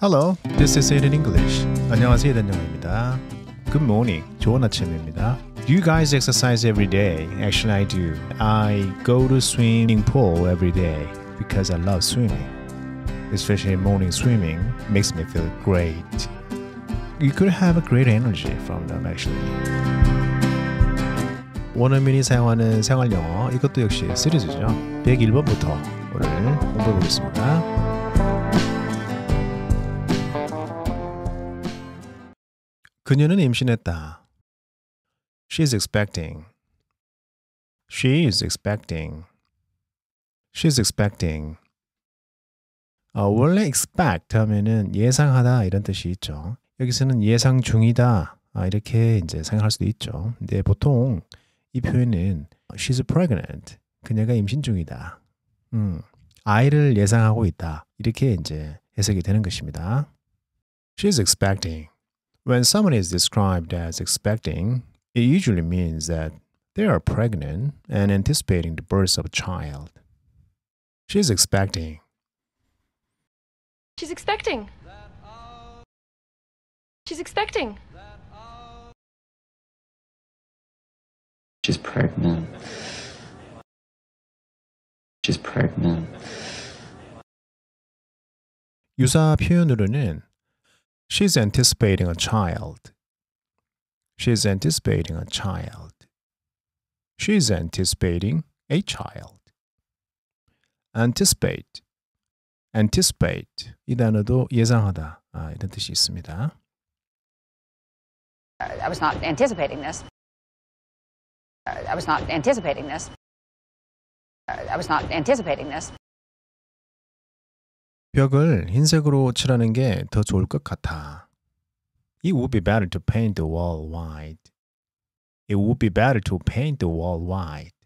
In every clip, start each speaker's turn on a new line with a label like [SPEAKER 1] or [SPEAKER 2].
[SPEAKER 1] Hello, this is it in English. 안녕하세요, 단영입니다. Good morning, 좋은 아침입니다. Do you guys exercise every day? Actually, I do. I go to swimming pool every day because I love swimming. Especially morning swimming makes me feel great. You could have a great energy from them actually. 원어민이 사용하는 생활 영어 이것도 역시 시리즈죠. 101번부터 오늘 공부해 보겠습니다. 그녀는 임신했다. She s expecting. She s expecting. She s expecting. 어, 원래 expect 하면은 예상하다 이런 뜻이 있죠. 여기서는 예상 중이다 아, 이렇게 이제 생각할 수도 있죠. 근데 보통 이 표현은 she's pregnant 그녀가 임신 중이다. 음, 아이를 예상하고 있다 이렇게 이제 해석이 되는 것입니다. She's expecting. When someone is described as expecting, it usually means that they are pregnant and anticipating the birth of a child. She's expecting.
[SPEAKER 2] She's expecting. She's expecting. She's pregnant.
[SPEAKER 1] She's pregnant. 유사 표현으로는 She's anticipating a child. She's anticipating a child. She's anticipating a child. Anticipate. Anticipate. 이 단어도 예상하다. 아, 이런 뜻이 있습니다.
[SPEAKER 2] I was not anticipating this. I was not anticipating this. I was not anticipating this.
[SPEAKER 1] 벽을 흰색으로 칠하는 게 더 좋을 것 같아. It would be better to paint the wall white. It would be better to paint the wall white.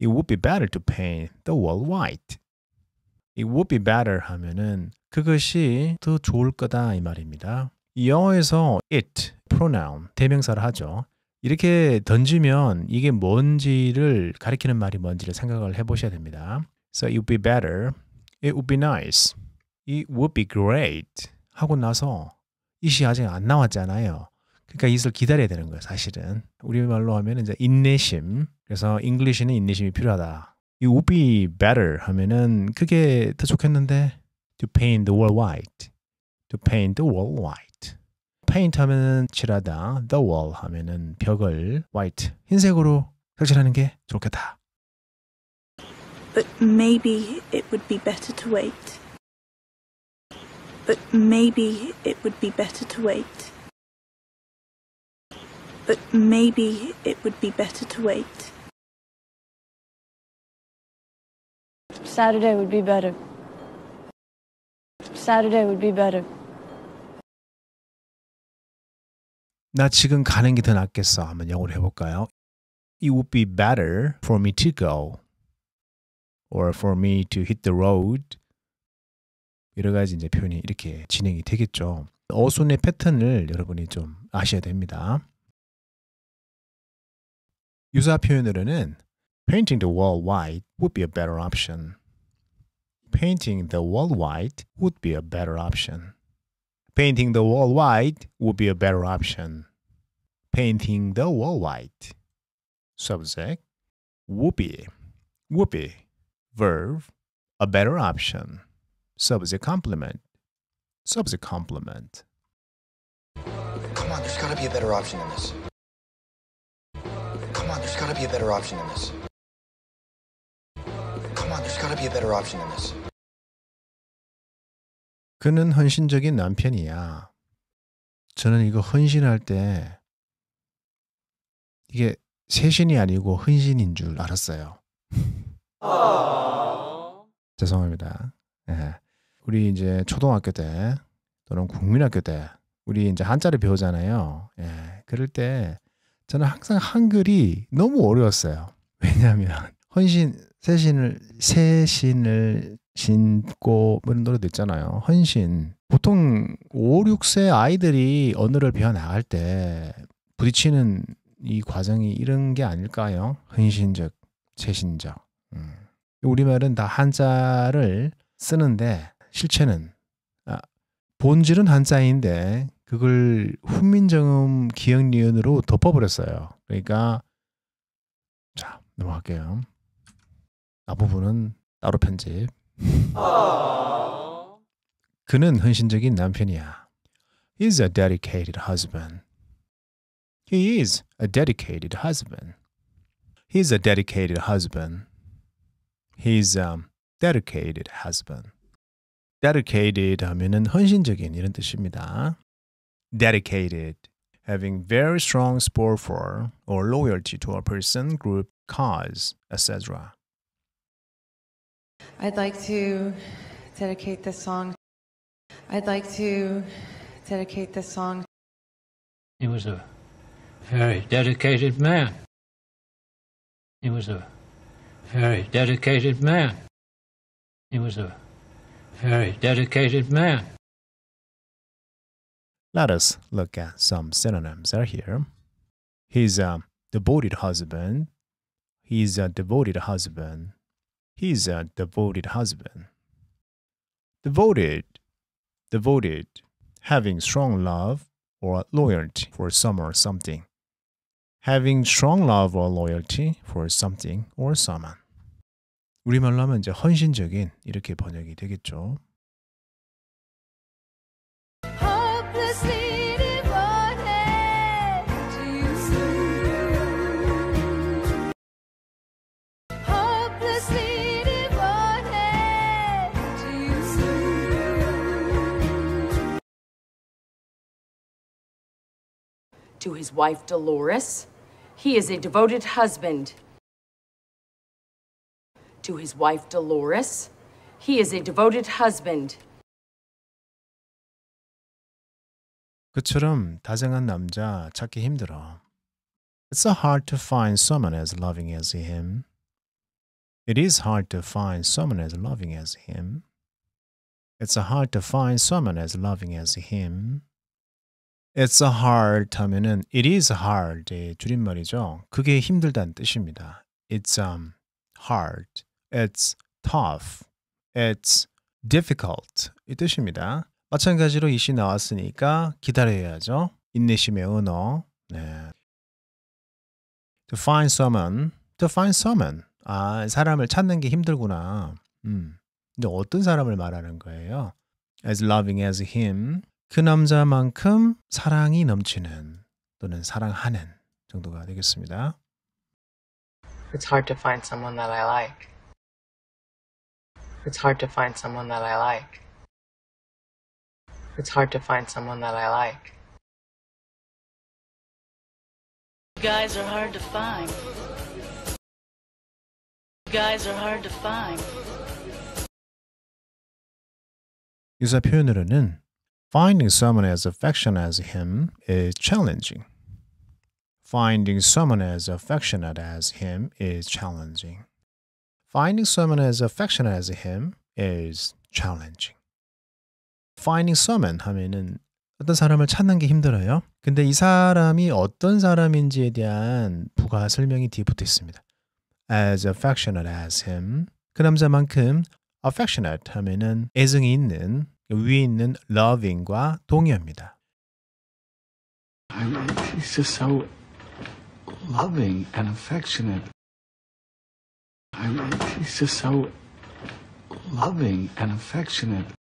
[SPEAKER 1] It would be better to paint the wall white. It would be better 하면은 그것이 더 좋을 거다 이 말입니다. 이 영어에서 it pronoun 대명사를 하죠. 이렇게 던지면 이게 뭔지를 가리키는 말이 뭔지를 생각을 해보셔야 됩니다. So it would be better It would be nice. It would be great. 하고 나서 이 시 아직 안 나왔잖아요. 그러니까 이슬 기다려야 되는 거예요, 사실은. 우리말로 하면 이제 인내심. 그래서 English는 인내심이 필요하다. It would be better 하면은 그게 더 좋겠는데 to paint the wall white. to paint the wall white. paint 하면은 칠하다, the wall 하면은 벽을 white 흰색으로 색칠하는 게 좋겠다.
[SPEAKER 2] But maybe it would be better to wait. But maybe it would be better to wait. But maybe it would be better to wait. Saturday would be better. Saturday would be better.
[SPEAKER 1] 나 지금 가는 게 더 낫겠어. 한번 영어로 해볼까요? It would be better for me to go or for me to hit the road 여러 가지 이제 표현이 이렇게 진행이 되겠죠. 어순의 패턴을 여러분이 좀 아셔야 됩니다. 유사 표현으로는 painting the wall white would be a better option. painting the wall white would be a better option. painting the wall white would be a better option. painting the wall white. subject would be would be verb, a better option, subject complement, subject complement. Come on, there's gotta be a better option than this. Come on, there's gotta be a better option than this.
[SPEAKER 2] Come on, there's gotta be a better option than this.
[SPEAKER 1] 그는 헌신적인 남편이야. 저는 이거 헌신할 때 이게 세신이 아니고 헌신인 줄 알았어요. 아. 죄송합니다. 예. 우리 이제 초등학교 때 또는 국민학교 때 우리 이제 한자를 배우잖아요. 예. 그럴 때 저는 항상 한글이 너무 어려웠어요. 왜냐하면 헌신 세신을 세신을 신고 뭐 이런 노래도 있잖아요. 헌신 보통 5, 6세 아이들이 언어를 배워 나갈 때 부딪히는 이 과정이 이런 게 아닐까요? 헌신적, 세신적 음. 우리말은 다 한자를 쓰는데 실체는 아, 본질은 한자인데 그걸 훈민정음 기역 니은으로 덮어버렸어요. 그러니까 자 넘어갈게요. 앞부분은 따로 편집. 아. 그는 헌신적인 남편이야. He's a dedicated husband. He is a dedicated husband. He's a dedicated husband. He's a um, dedicated husband. Dedicated 하면은 헌신적인 이런 뜻입니다. Dedicated, having very strong support for or loyalty to a person, group, cause, etc.
[SPEAKER 2] I'd like to dedicate this song. I'd like to dedicate this song. He was a very dedicated man. He was a very dedicated man. He was a very dedicated
[SPEAKER 1] man. Let us look at some synonyms are here. He's a uh, devoted husband. He's a devoted husband. He's a devoted husband. Devoted, devoted, having strong love or loyalty for some or something having strong love or loyalty for something or someone. 우리말로 하면 이제 헌신적인 이렇게 번역이 되겠죠.
[SPEAKER 2] To his wife Dolores? He is a devoted husband to his wife Dolores. He is a devoted husband.
[SPEAKER 1] 그처럼 다정한 남자 찾기 힘들어. It's so hard to find someone as loving as him. It is hard to find someone as loving as him. It's hard to find someone as loving as him. It's a hard 하면은 it is hard 줄임말이죠. 그게 힘들다는 뜻입니다. It's um, hard. It's tough. It's difficult 이 뜻입니다. 마찬가지로 이 시 나왔으니까 기다려야죠. 인내심의 언어 네. To find someone. To find someone. 아, 사람을 찾는 게 힘들구나. 음. 근데 어떤 사람을 말하는 거예요? As loving as him. 그 남자만큼 사랑이 넘치는 또는 사랑하는 정도가 되겠습니다.
[SPEAKER 2] It's hard to find someone that I like. It's hard to find someone that I like. It's hard to find someone that I like. Guys are hard to find. Guys are hard to find.
[SPEAKER 1] 유사 표현으로는 Finding someone as affectionate as him is challenging. Finding someone as affectionate as him is challenging. Finding someone as affectionate as him is challenging. Finding someone 하면은 어떤 사람을 찾는 게 힘들어요. 근데 이 사람이 어떤 사람인지에 대한 부가 설명이 뒤에 붙어 있습니다. As affectionate as him. 그 남자만큼 affectionate 하면은 애증이 있는 위에 있는 loving과 동의어입니다. He's just
[SPEAKER 2] so loving and
[SPEAKER 1] affectionate.
[SPEAKER 2] He's just so loving and affectionate.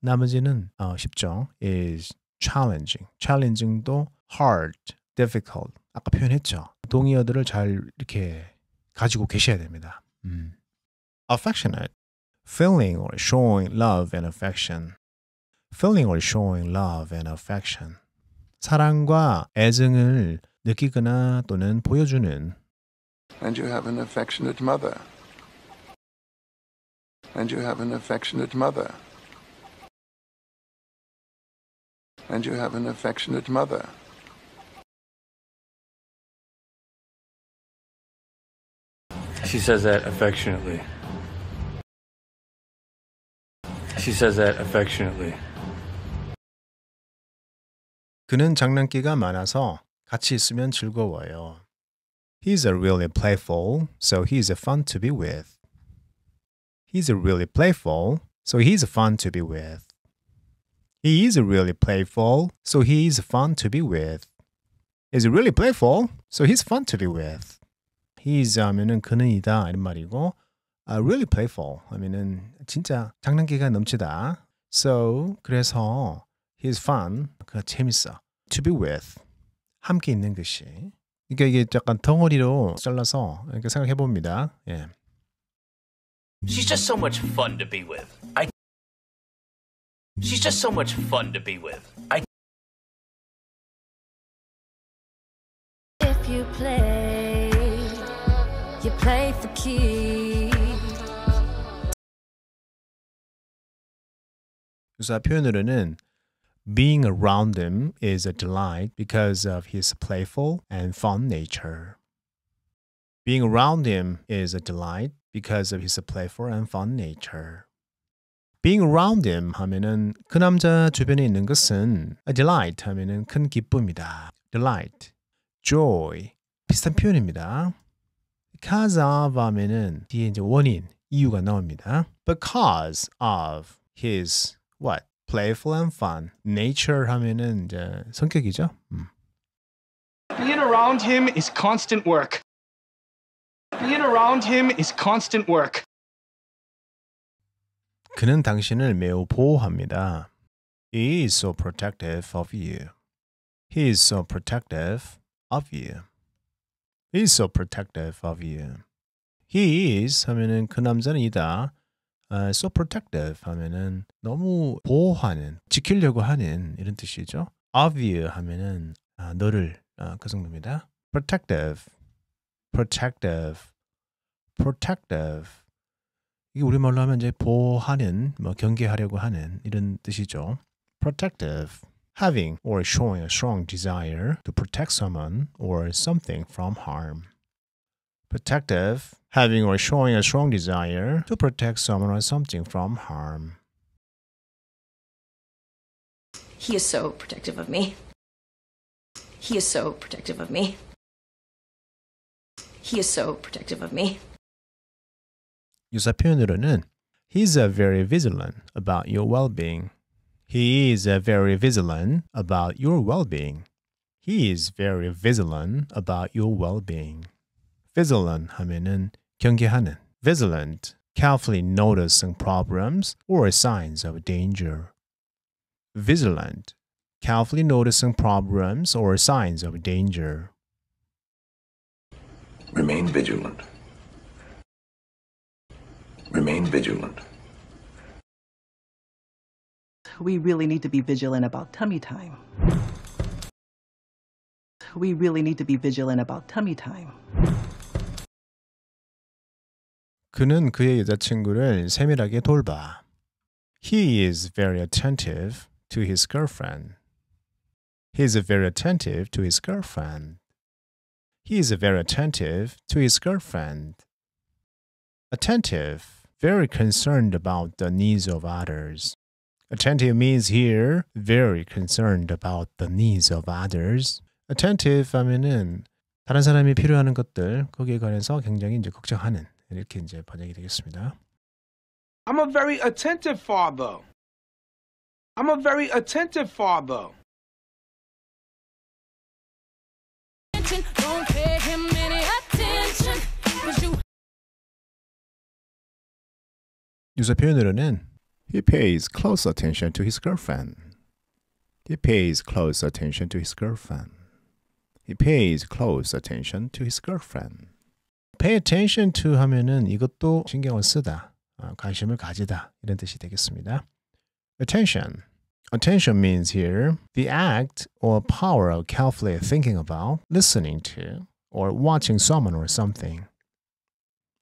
[SPEAKER 1] 나머지는 어, 쉽죠. is challenging. challenging도 hard, difficult. 아까 표현했죠. 동의어들을 잘 이렇게 가지고 계셔야 됩니다. 음. affectionate, feeling or showing love and affection, feeling or showing love and affection. 사랑과 애증을 느끼거나 또는 보여주는. And you have an affectionate mother.
[SPEAKER 2] And you have an affectionate mother. And you have an affectionate mother. She says that affectionately. She says that affectionately.
[SPEAKER 1] 그는 장난기가 많아서 같이 있으면 즐거워요. He's a really playful, so he's a fun to be with. He's a really playful, so he's a fun to be with. He is a really playful, so he is fun to be with. He's really playful, so he's fun to be with. He is 하면은 그는이다 이런 말이고 uh, really playful. 하면은 진짜 장난기가 넘치다. So 그래서 he's fun. 그가 재밌어. To be with 함께 있는 것이. 그러니까 이게 약간 덩어리로 잘라서 이렇게 생각해 봅니다. 예.
[SPEAKER 2] She's just so much fun to be with. I She's just so much fun to be with. I If you play you play for keys
[SPEAKER 1] 그래서 표현으로는 being around him is a delight because of his playful and fun nature. Being around him is a delight because of his playful and fun nature. Being around him 하면은 그 남자 주변에 있는 것은 a delight 하면은 큰 기쁨이다. delight, joy 비슷한 표현입니다. because of 하면은 뒤에 이제 원인, 이유가 나옵니다. because of his what? Playful and fun. Nature 하면은 이제 성격이죠. 음.
[SPEAKER 2] Being around him is constant work. Being around him is constant work.
[SPEAKER 1] 그는 당신을 매우 보호합니다. He is so protective of you. He is so protective of you. He is so protective of you. He is 하면은 그 남자는 이다. uh, so protective 하면은 너무 보호하는, 지키려고 하는 이런 뜻이죠. obvious 하면은 아, 너를 아, 그 정도입니다. protective, protective, protective 이게 우리말로 하면 이제 보호하는, 뭐 경계하려고 하는 이런 뜻이죠. protective having or showing a strong desire to protect someone or something from harm. protective, having or showing a strong desire to protect someone or something from harm.
[SPEAKER 2] He is so protective of me. He is so protective of me. He is so protective of me.
[SPEAKER 1] 유사 표현으로는 He's a very vigilant about your well-being. He is a very vigilant about your well-being. He is very vigilant about your well-being vigilant 하면은 경계하는, vigilant, carefully noticing problems or signs of danger. Vigilant, carefully noticing problems or signs of danger.
[SPEAKER 2] Remain vigilant. Remain vigilant. We really need to be vigilant about tummy time. We really need to be vigilant about tummy time.
[SPEAKER 1] 그는 그의 여자친구를 세밀하게 돌봐. He is very attentive to his girlfriend. He is very attentive to his girlfriend. He is very attentive to his girlfriend. Attentive, very concerned about the needs of others. Attentive means here very concerned about the needs of others. Attentive 하면은 다른 사람이 필요하는 것들 거기에 관해서 굉장히 이제 걱정하는 이렇게 이제 번역이 되겠습니다.
[SPEAKER 2] I'm a very attentive father. I'm a very attentive father.
[SPEAKER 1] 유사 표현으로는 He pays close attention to his girlfriend. He pays close attention to his girlfriend. He pays close attention to his girlfriend pay attention to 하면은 이것도 신경을 쓰다, 관심을 가지다 이런 뜻이 되겠습니다. Attention. Attention means here the act or power of carefully thinking about, listening to, or watching someone or something.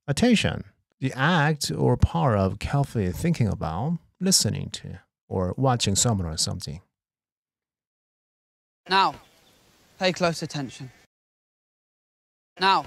[SPEAKER 1] Attention. The act or power of carefully thinking about, listening to, or watching someone or something.
[SPEAKER 2] Now, pay close attention. Now,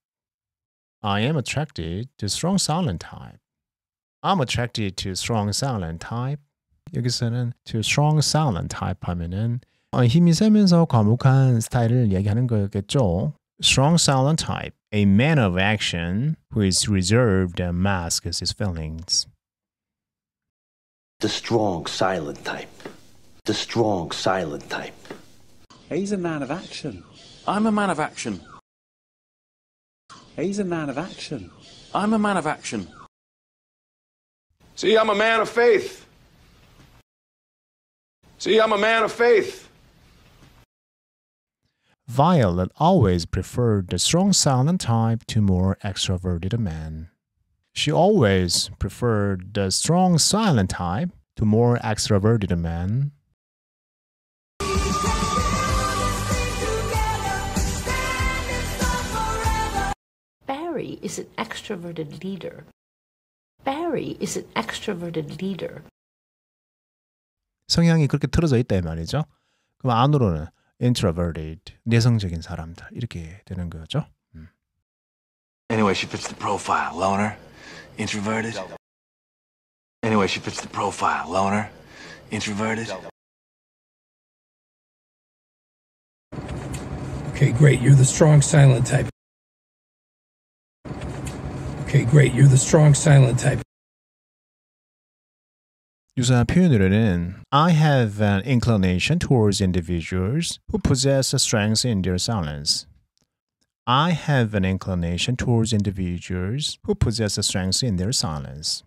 [SPEAKER 1] I am attracted to strong silent type. I'm attracted to strong silent type. 여기서는 to strong silent type 하면은 힘이 세면서 과묵한 스타일을 얘기하는 거겠죠. Strong silent type, a man of action who is reserved and masks his feelings.
[SPEAKER 2] The strong silent type. The strong silent type.
[SPEAKER 1] He's a man of action. I'm a man of action. He's a man of action.
[SPEAKER 2] I'm a man of action. See, I'm a man of faith. See, I'm a man of faith.
[SPEAKER 1] Violet always preferred the strong silent type to more extroverted men. She always preferred the strong silent type to more extroverted men. Barry is an extroverted leader. Barry is an extroverted leader. 성향이 그렇게 틀어져 있다 이 말이죠. 그럼 안으로는 introverted, 내성적인 사람들 이렇게 되는 거죠. 음.
[SPEAKER 2] Anyway, she fits the profile. Loner, introverted. Anyway, she fits the profile. Loner, introverted. Okay, great. You're the strong silent type. Okay, great. You're the strong silent type.
[SPEAKER 1] 유사 표현으로는 I have an inclination towards individuals who possess a strength in their silence. I have an inclination towards individuals who possess a strength in their silence.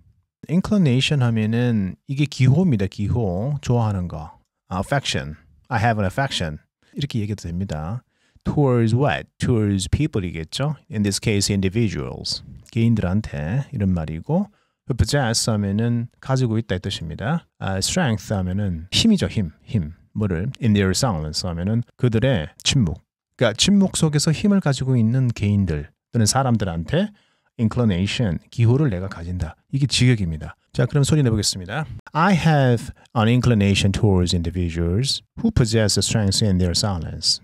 [SPEAKER 1] inclination 하면은 이게 기호입니다. 기호. 좋아하는 거. affection. I have an affection. 이렇게 얘기도 됩니다. towards what? towards people이겠죠. in this case individuals. 개인들한테 이런 말이고 who possess 하면은 가지고 있다 이 뜻입니다. Uh, strength 하면은 힘이죠, 힘. 힘. 뭐를 in their silence 하면은 그들의 침묵. 그러니까 침묵 속에서 힘을 가지고 있는 개인들 또는 사람들한테 inclination 기호를 내가 가진다. 이게 직역입니다. 자, 그럼 소리 내보겠습니다. I have an inclination towards individuals who possess strength in their silence.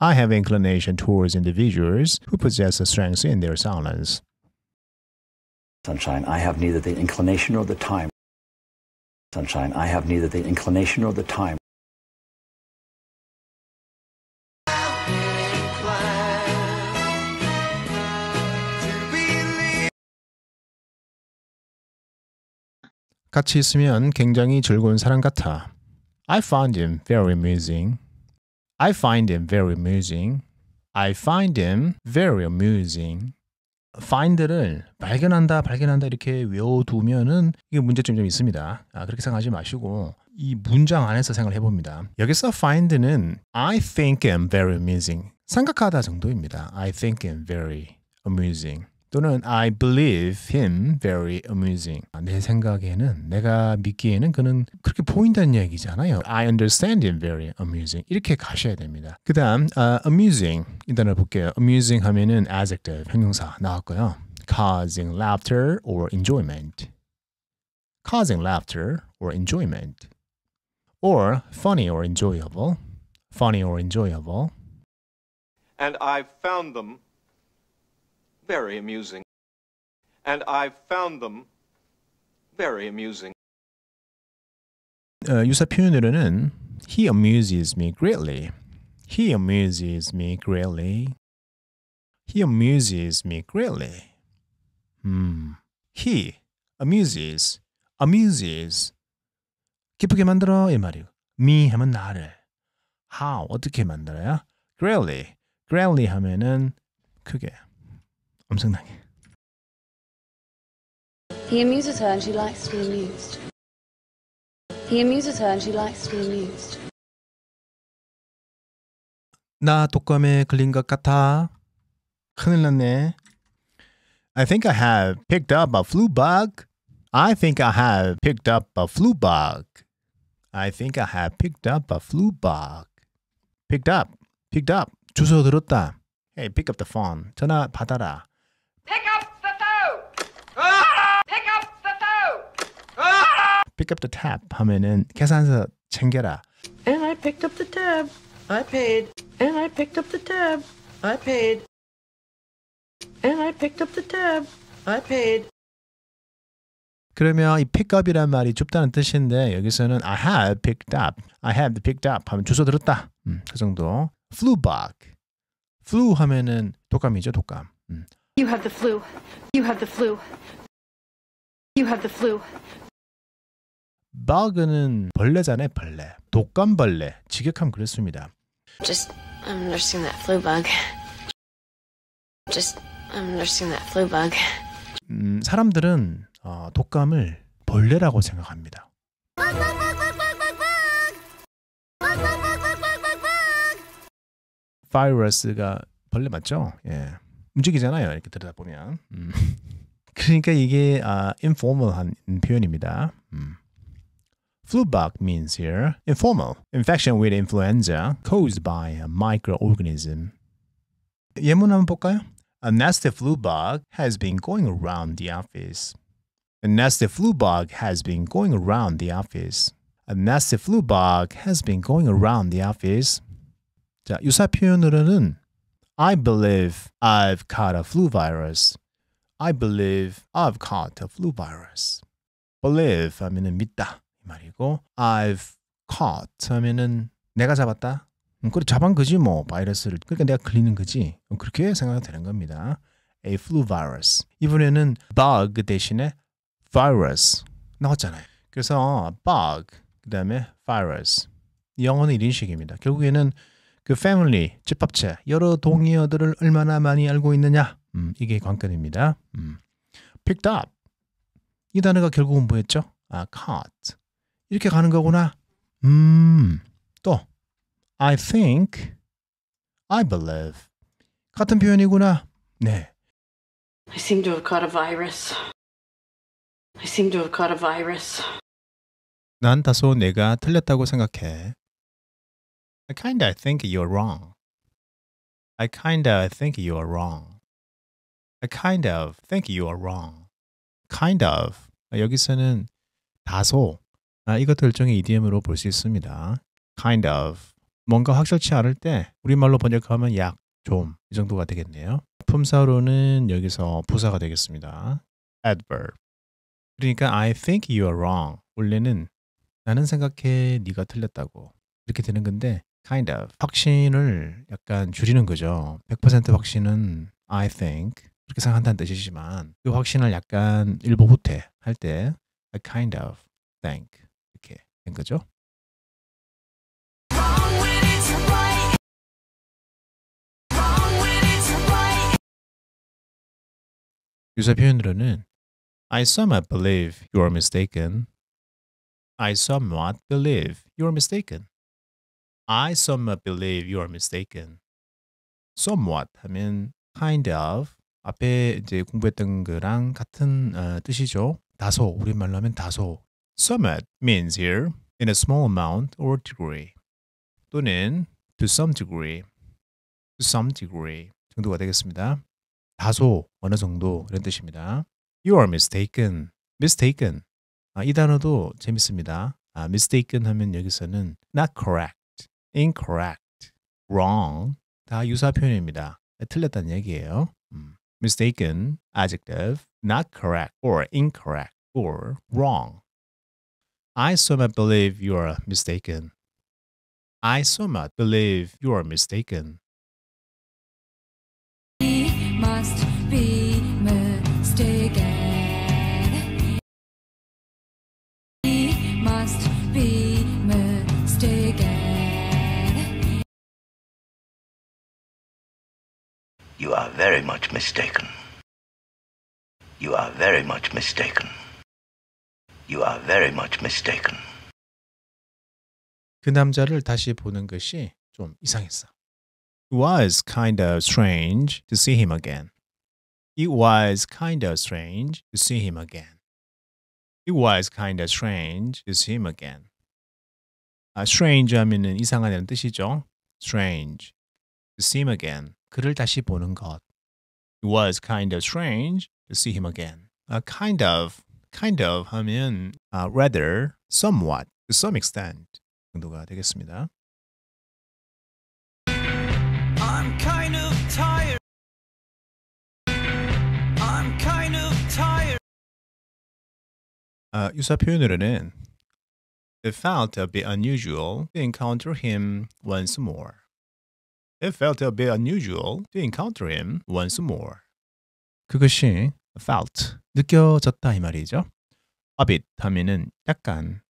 [SPEAKER 1] I have inclination towards individuals who possess strengths in their silence.
[SPEAKER 2] Sunshine, I have neither the inclination nor the time. Sunshine, I have neither the inclination nor the time.
[SPEAKER 1] 같이 있으면 굉장히 즐거운 사람 같아. I find him very amusing. I find him very amusing. I find him very amusing. find를 발견한다, 발견한다 이렇게 외워두면은 이게 문제점이 좀 있습니다. 아, 그렇게 생각하지 마시고 이 문장 안에서 생각을 해봅니다. 여기서 find는 I think I'm very amusing. 생각하다 정도입니다. I think I'm very amusing. 또는 I believe him very amusing. 내 생각에는 내가 믿기에는 그는 그렇게 보인다는 얘기잖아요. I understand him very amusing. 이렇게 가셔야 됩니다. 그다음 uh, amusing 이 단어 볼게요. amusing 하면은 adjective 형용사 나왔고요. causing laughter or enjoyment. causing laughter or enjoyment. or funny or enjoyable. funny or enjoyable.
[SPEAKER 2] And i found them very amusing. And i found them very amusing.
[SPEAKER 1] 어, 유사 표현으로는 he amuses me greatly. He amuses me greatly. He amuses me greatly. Hmm. he amuses, amuses. 기쁘게 만들어 이 말이고 me 하면 나를 how 어떻게 만들어야 greatly, greatly 하면은 크게. He
[SPEAKER 2] amuses her and she likes to be amused. He amuses her and she likes to be amused.
[SPEAKER 1] 나 독감에 걸린 것 같아. 큰일 났네. I think I have picked up a flu bug. I think I have picked up a flu bug. I think I have picked up a flu bug. Picked up. Picked up. 주소 들었다. Hey, pick up the phone. 전화 받아라.
[SPEAKER 2] Pick up the phone. Pick up the phone.
[SPEAKER 1] Pick up the tab 하면은 계산서 챙겨라. And I picked up the tab. I paid.
[SPEAKER 2] And I picked up the tab. I paid. And I picked up the tab. I paid.
[SPEAKER 1] 그러면 이 pickup이란 말이 줍다는 뜻인데 여기서는 I have picked up, I have picked up 하면 주소 들었다. 음, 그 정도. f l u w back, f l u 하면은 독감이죠 독감. 음.
[SPEAKER 2] You have the flu. You have the flu. You have the flu.
[SPEAKER 1] 버그는 벌레잖아요, 벌레. 독감벌레. 직역하면 그렇습니다. Just I'm nursing that flu bug. Just I'm nursing that flu bug. 음, 사람들은 어, 독감을 벌레라고 생각합니다. 바이러스가 벌레 맞죠? 예. 움직이잖아요. 이렇게 들여다보면. 음. 그러니까 이게 아, informal한 표현입니다. 음. Flu bug means here informal infection with influenza caused by a microorganism. 예문 한번 볼까요? A nasty flu bug has been going around the office. A nasty flu bug has been going around the office. A nasty flu bug has been going around the office. 자, 유사 표현으로는 I believe I've caught a flu virus. I believe I've caught a flu virus. believe 하면은 믿다 이 말이고 I've caught 하면은 내가 잡았다. 음, 그래 잡은 거지 뭐 바이러스를 그러니까 내가 걸리는 거지 음, 그렇게 생각이 되는 겁니다. A flu virus 이번에는 bug 대신에 virus 나왔잖아요. 그래서 bug 그다음에 virus 영어는 이런 식입니다. 결국에는 그 family, 집합체, 여러 동의어들을 얼마나 많이 알고 있느냐. 음, 이게 관건입니다. 음. picked up. 이 단어가 결국은 뭐였죠? 아, caught. 이렇게 가는 거구나. 음. 또 I think, I believe. 같은 표현이구나. 네. I seem to have
[SPEAKER 2] caught a virus. I seem to have caught a virus.
[SPEAKER 1] 난 다소 내가 틀렸다고 생각해. I kinda think you're wrong. I kinda think you're wrong. I kind of think you're wrong. Kind of. 여기서는 다소 아, 이것도 일종의 이디 m 으로볼 수 있습니다. Kind of. 뭔가 확실치 않을 때 우리말로 번역하면 약, 좀 이 정도가 되겠네요. 품사로는 여기서 부사가 되겠습니다. adverb. 그러니까 I think you are wrong. 원래는 나는 생각해 네가 틀렸다고 이렇게 되는 건데 kind of 확신을 약간 줄이는 거죠. 100% 확신은 I think 그렇게 생각한다는 뜻이지만 그 확신을 약간 일부 후퇴 할때 I kind of think 이렇게 된 거죠. 유사 표현으로는 I somewhat believe you are mistaken. I somewhat believe you are mistaken. I somewhat believe you are mistaken. Somewhat 하면 kind of 앞에 이제 공부했던 거랑 같은 어, 뜻이죠. 다소 우리말로 하면 다소. Somewhat means here in a small amount or degree 또는 to some degree, to some degree 정도가 되겠습니다. 다소 어느 정도 이런 뜻입니다. You are mistaken, mistaken. 아, 이 단어도 재밌습니다. 아, mistaken 하면 여기서는 not correct. incorrect, wrong 다 유사 표현입니다. 틀렸다는 얘기예요. mistaken, adjective, not correct or incorrect or wrong. I somewhat believe you are mistaken. I somewhat believe you are mistaken.
[SPEAKER 2] You are very much mistaken. You are very much mistaken. You are very much mistaken.
[SPEAKER 1] 그 남자를 다시 보는 것이 좀 이상했어. It was kind of strange to see him again. It was kind of strange to see him again. It was kind of strange to see him again. 아, strange 하면은 이상하다는 뜻이죠. Strange. To see him again. 그를 다시 보는 것. It was kind of strange to see him again. Uh, kind of, kind of 하면 uh, rather, somewhat, to some extent 정도가 되겠습니다.
[SPEAKER 2] I'm kind of tired. I'm kind of tired.
[SPEAKER 1] 유사 표현으로는 It felt a bit unusual to encounter him once more. It felt a bit unusual to encounter him once more. 그것이 felt, 느껴졌다 이 말이죠. A bit 하면은 약간,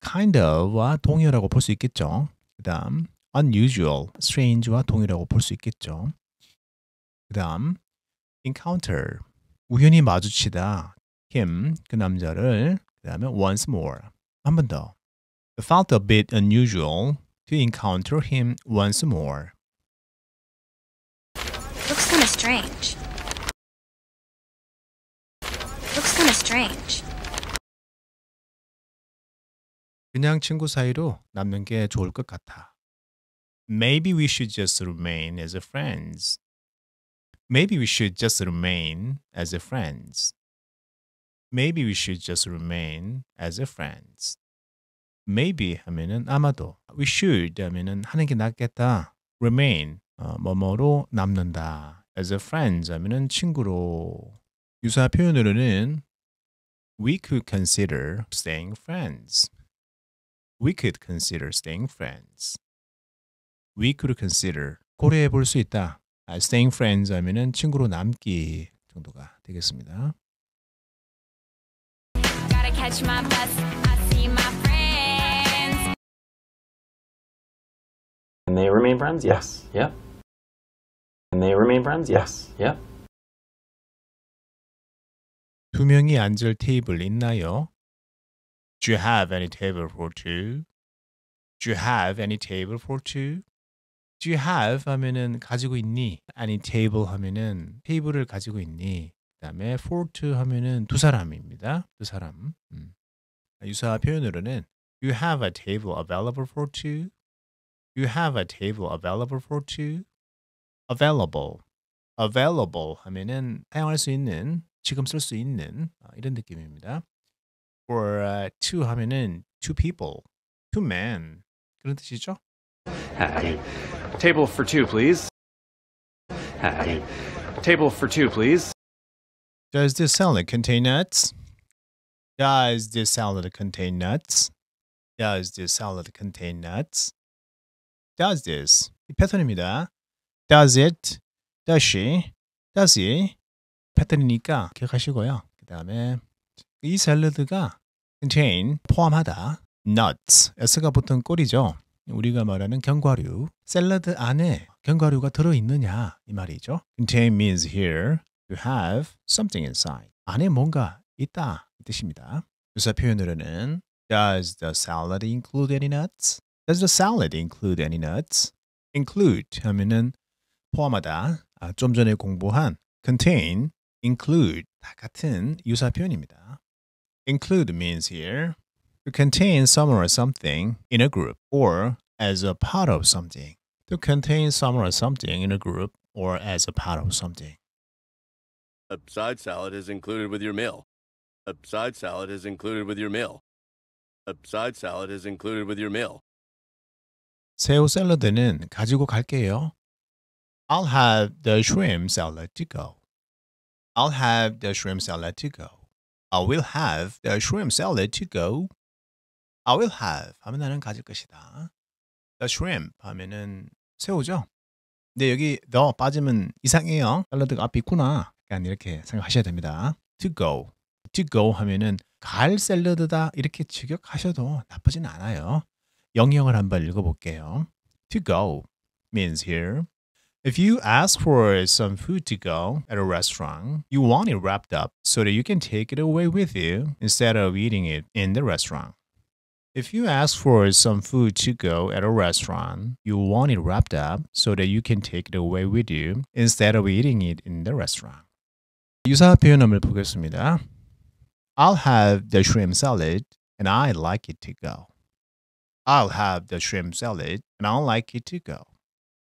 [SPEAKER 1] kind of와 동일하고 볼 수 있겠죠. 그 다음 unusual, strange와 동일하고 볼 수 있겠죠. 그 다음 encounter, 우연히 마주치다, him, 그 남자를, 그 다음에 once more, 한 번 더. It felt a bit unusual to encounter him once more.
[SPEAKER 2] kinda strange. Looks kinda strange.
[SPEAKER 1] 그냥 친구 사이로 남는 게 좋을 것 같아. Maybe we should just remain as friends. Maybe we should just remain as friends. Maybe we should just remain as friends. Maybe 하면은 아마도, we should 하면은 하는 게 낫겠다. Remain 어, 뭐뭐로 남는다. as a friend 하면은 친구로 유사 표현으로는 we could consider staying friends. we could consider staying friends. we could consider 고려해 볼 수 있다. staying friends 하면은 친구로 남기 정도가 되겠습니다.
[SPEAKER 2] And they remain friends? Yes. y e a Yep. And they remain friends? Yes. Yep.
[SPEAKER 1] 두 명이 앉을 테이블 있나요? Do you have any table for two? Do you have any table for two? Do you have 하면은 가지고 있니? 아니 table 하면은 테이블을 가지고 있니? 그다음에 for two 하면은 두 사람입니다. 두 사람. 음. 유사 표현으로는 You have a table available for two. You have a table available for two. available, available 하면은 사용할 수 있는, 지금 쓸 수 있는 이런 느낌입니다. For uh, two 하면은 two people, two men 그런 뜻이죠.
[SPEAKER 2] Hi. Table for two, please.
[SPEAKER 1] Hi. Table for two, please. Does this salad contain nuts? Does this salad contain nuts? Does this salad contain nuts? Does this 이 패턴입니다. does it, does she, does he 패턴이니까 기억하시고요. 그 다음에 이 샐러드가 contain, 포함하다, nuts, s가 보통 꼴이죠. 우리가 말하는 견과류, 샐러드 안에 견과류가 들어있느냐 이 말이죠. contain means here to have something inside. 안에 뭔가 있다 이 뜻입니다. 요사 표현으로는 Does the salad include any nuts? Does the salad include any nuts? include 하면은 포함하다, 좀 전에 공부한 contain, include 다 같은 유사 표현입니다. include means here to contain someone or something in a group or as a part of something. To contain someone or something in a group or as a part of something.
[SPEAKER 2] A side salad is included with your meal. A side salad is included with your meal. A side salad is
[SPEAKER 1] included with your meal. 새우 샐러드는 가지고 갈게요. I'll have the shrimp salad to go. I'll have the shrimp salad to go. I will have the shrimp salad to go. I will have 하면 나는 가질 것이다. The shrimp 하면은 새우죠. 근데 여기 the 빠지면 이상해요. 샐러드가 앞에 있구나. 약간 이렇게 생각하셔야 됩니다. To go. To go 하면은 가 샐러드다 이렇게 직역하셔도 나쁘진 않아요. 영역을 한번 읽어볼게요. To go means here. If you ask for some food to go at a restaurant, you want it wrapped up so that you can take it away with you instead of eating it in the restaurant. If you ask for some food to go at a restaurant, you want it wrapped up so that you can take it away with you instead of eating it in the restaurant. 유사 한번 보겠습니다. I'll have the shrimp salad and I like it to go. I'll have the shrimp salad and I like it to go.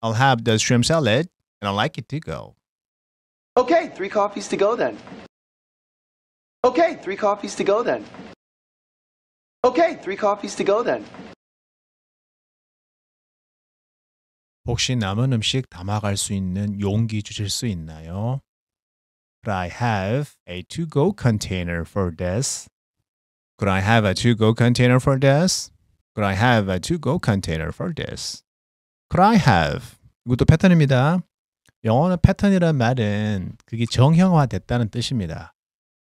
[SPEAKER 1] I'll have the shrimp salad and I'd like it to go.
[SPEAKER 2] Okay, three coffees to go then. Okay, three coffees to go then. Okay, three coffees to go then.
[SPEAKER 1] 혹시 남은 음식 담아갈 수 있는 용기 주실 수 있나요? Could I have a to-go container for this? Could I have a to-go container for this? Could I have a to-go container for this? Could I have? 이것도 패턴입니다. 영어는 패턴이란 말은 그게 정형화됐다는 뜻입니다.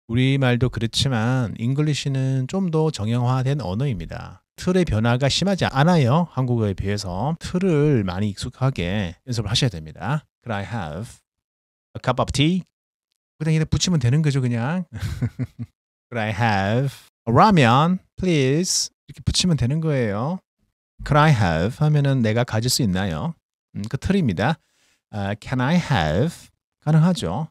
[SPEAKER 1] 우리말도 그렇지만 잉글리시는 좀 더 정형화된 언어입니다. 틀의 변화가 심하지 않아요. 한국어에 비해서 틀을 많이 익숙하게 연습을 하셔야 됩니다. Could I have a cup of tea? 그냥 이렇게 붙이면 되는 거죠, 그냥. Could I have a ramen, please? 이렇게 붙이면 되는 거예요. Could I have 하면은 내가 가질 수 있나요? 음, 그 틀입니다. Uh, can I have 가능하죠.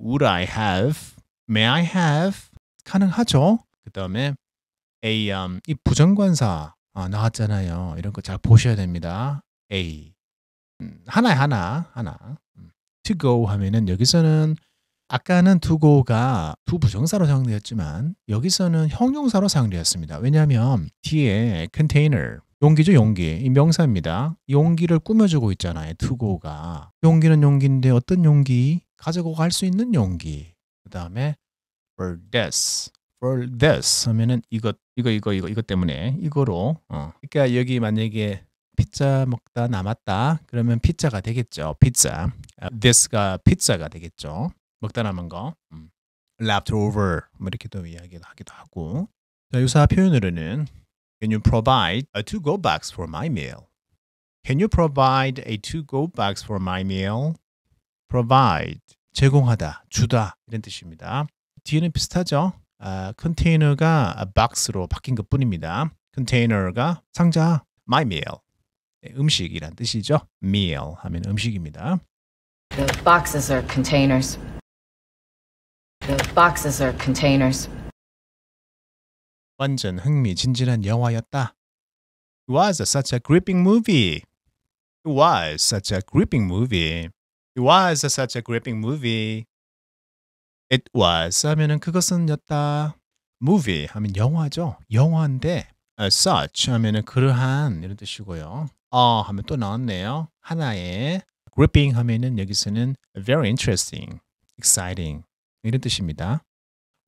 [SPEAKER 1] Would I have? May I have? 가능하죠. 그 다음에 a um, 이 부정관사 아, 나왔잖아요. 이런 거 잘 보셔야 됩니다. a 음, 하나에 하나 하나 to go 하면은 여기서는 아까는 to go가 두 부정사로 사용되었지만 여기서는 형용사로 사용되었습니다. 왜냐하면 뒤에 컨테이너 용기죠 용기 이 명사입니다. 용기를 꾸며주고 있잖아요. to go가 용기는 용기인데 어떤 용기? 가지고 갈 수 있는 용기. 그 다음에 for this for this 하면은 이것 이거 이거 이거 이것 때문에 이거로 어. 그러니까 여기 만약에 피자 먹다 남았다. 그러면 피자가 되겠죠. 피자. 아, this가 피자가 되겠죠. 먹다 남은 거. 음. left over 뭐 이렇게 도 이야기를 하기도 하고. 자, 유사 표현으로는 Can you provide a to-go box for my meal? Can you provide a to-go box for my meal? Provide 제공하다, 주다 이런 뜻입니다. 뒤에는 비슷하죠. 아, 컨테이너가 박스로 바뀐 것뿐입니다. 컨테이너가 상자, my meal 음식이란 뜻이죠. meal 하면 음식입니다.
[SPEAKER 2] The boxes are containers. The boxes are containers.
[SPEAKER 1] 완전 흥미진진한 영화였다. It was such a gripping movie. It was such a gripping movie. It was such a gripping movie. It was 하면은 그것은였다. movie 하면 영화죠. 영화인데 아, such 하면은 그러한 이런 뜻이고요. 어 하면 또 나왔네요. 하나의 gripping 하면은 여기서는 very interesting, exciting 이런 뜻입니다.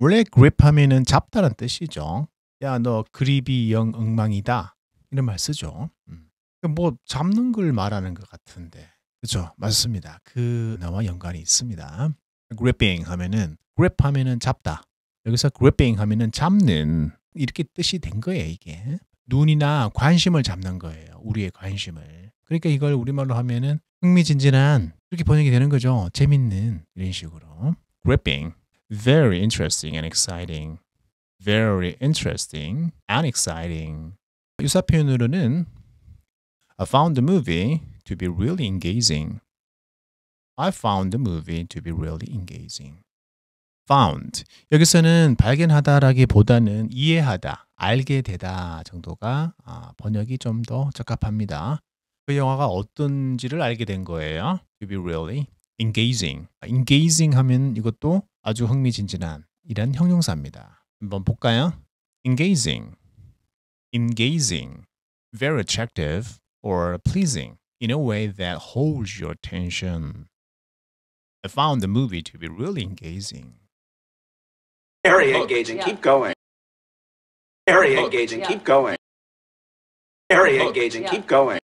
[SPEAKER 1] 원래 grip 하면은 잡다란 뜻이죠. 야 너 그립이 영 엉망이다 이런 말 쓰죠. 음. 그러니까 뭐 잡는 걸 말하는 것 같은데 그렇죠 맞습니다. 그 나와 연관이 있습니다. gripping 하면은 grip 하면은 잡다. 여기서 gripping 하면은 잡는 이렇게 뜻이 된 거예요, 이게. 눈이나 관심을 잡는 거예요. 우리의 관심을. 그러니까 이걸 우리말로 하면은 흥미진진한 이렇게 번역이 되는 거죠. 재밌는 이런 식으로. gripping very interesting and exciting very interesting and exciting 유사 표현으로는 I found the movie to be really engaging I found the movie to be really engaging found. 여기서는 발견하다라기보다는 이해하다, 알게 되다 정도가 번역이 좀 더 적합합니다. 그 영화가 어떤지를 알게 된 거예요. To be really engaging. engaging 하면 이것도 아주 흥미진진한 이런 형용사입니다. 한번 볼까요? engaging, engaging, very attractive or pleasing in a way that holds your attention. I found the movie to be really engaging.
[SPEAKER 2] Very oh, engaging. Yeah. Keep going. Very oh, engaging. Yeah. Keep going. Very oh, engaging. Yeah. Keep going.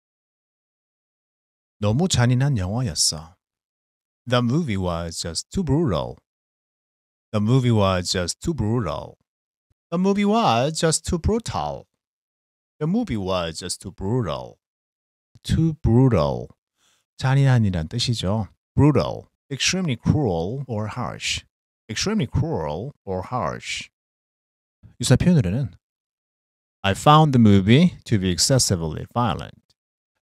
[SPEAKER 1] 너무 잔인한 영화였어. The movie was just too brutal. The movie was just too brutal. The movie was just too brutal. The movie was just too brutal. Too brutal. 잔인한이란 뜻이죠. Brutal. Extremely cruel or harsh. extremely cruel or harsh. 유사 표현으로는 I found the movie to be excessively violent.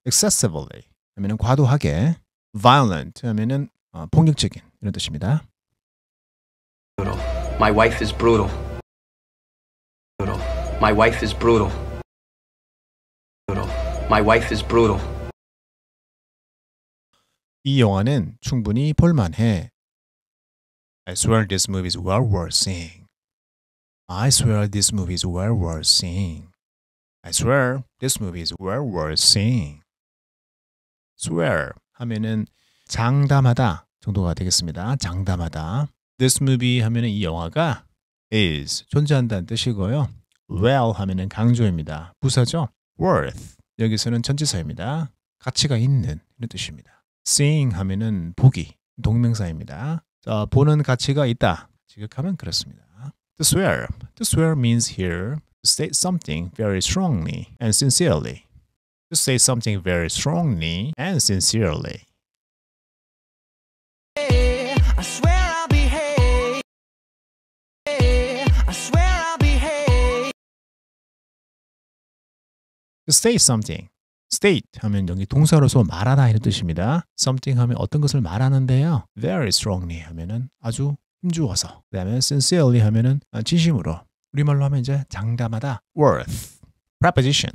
[SPEAKER 1] excessively 하면은 과도하게, violent 하면은 어, 폭력적인 이런 뜻입니다. My
[SPEAKER 2] wife is brutal. My wife is brutal.
[SPEAKER 1] My wife is brutal. 이 영화는 충분히 볼만해. I swear this movie is well worth seeing. I swear this movie is well worth seeing. I swear this movie is well worth seeing. swear 하면은 장담하다 정도가 되겠습니다. 장담하다. This movie 하면은 이 영화가 is 존재한다는 뜻이고요. well 하면은 강조입니다. 부사죠. worth 여기서는 전치사입니다. 가치가 있는 이런 뜻입니다. seeing 하면은 보기 동명사입니다. 어, 보는 가치가 있다. 지극하면 그렇습니다. To swear. To swear means here to state something very strongly and sincerely. To say something very strongly and sincerely. To say something state 하면 여기 동사로서 말하다 이런 뜻입니다. something 하면 어떤 것을 말하는데요. very strongly 하면은 아주 힘주어서 그다음에 sincerely 하면은 진심으로 우리말로 하면 이제 장담하다 worth preposition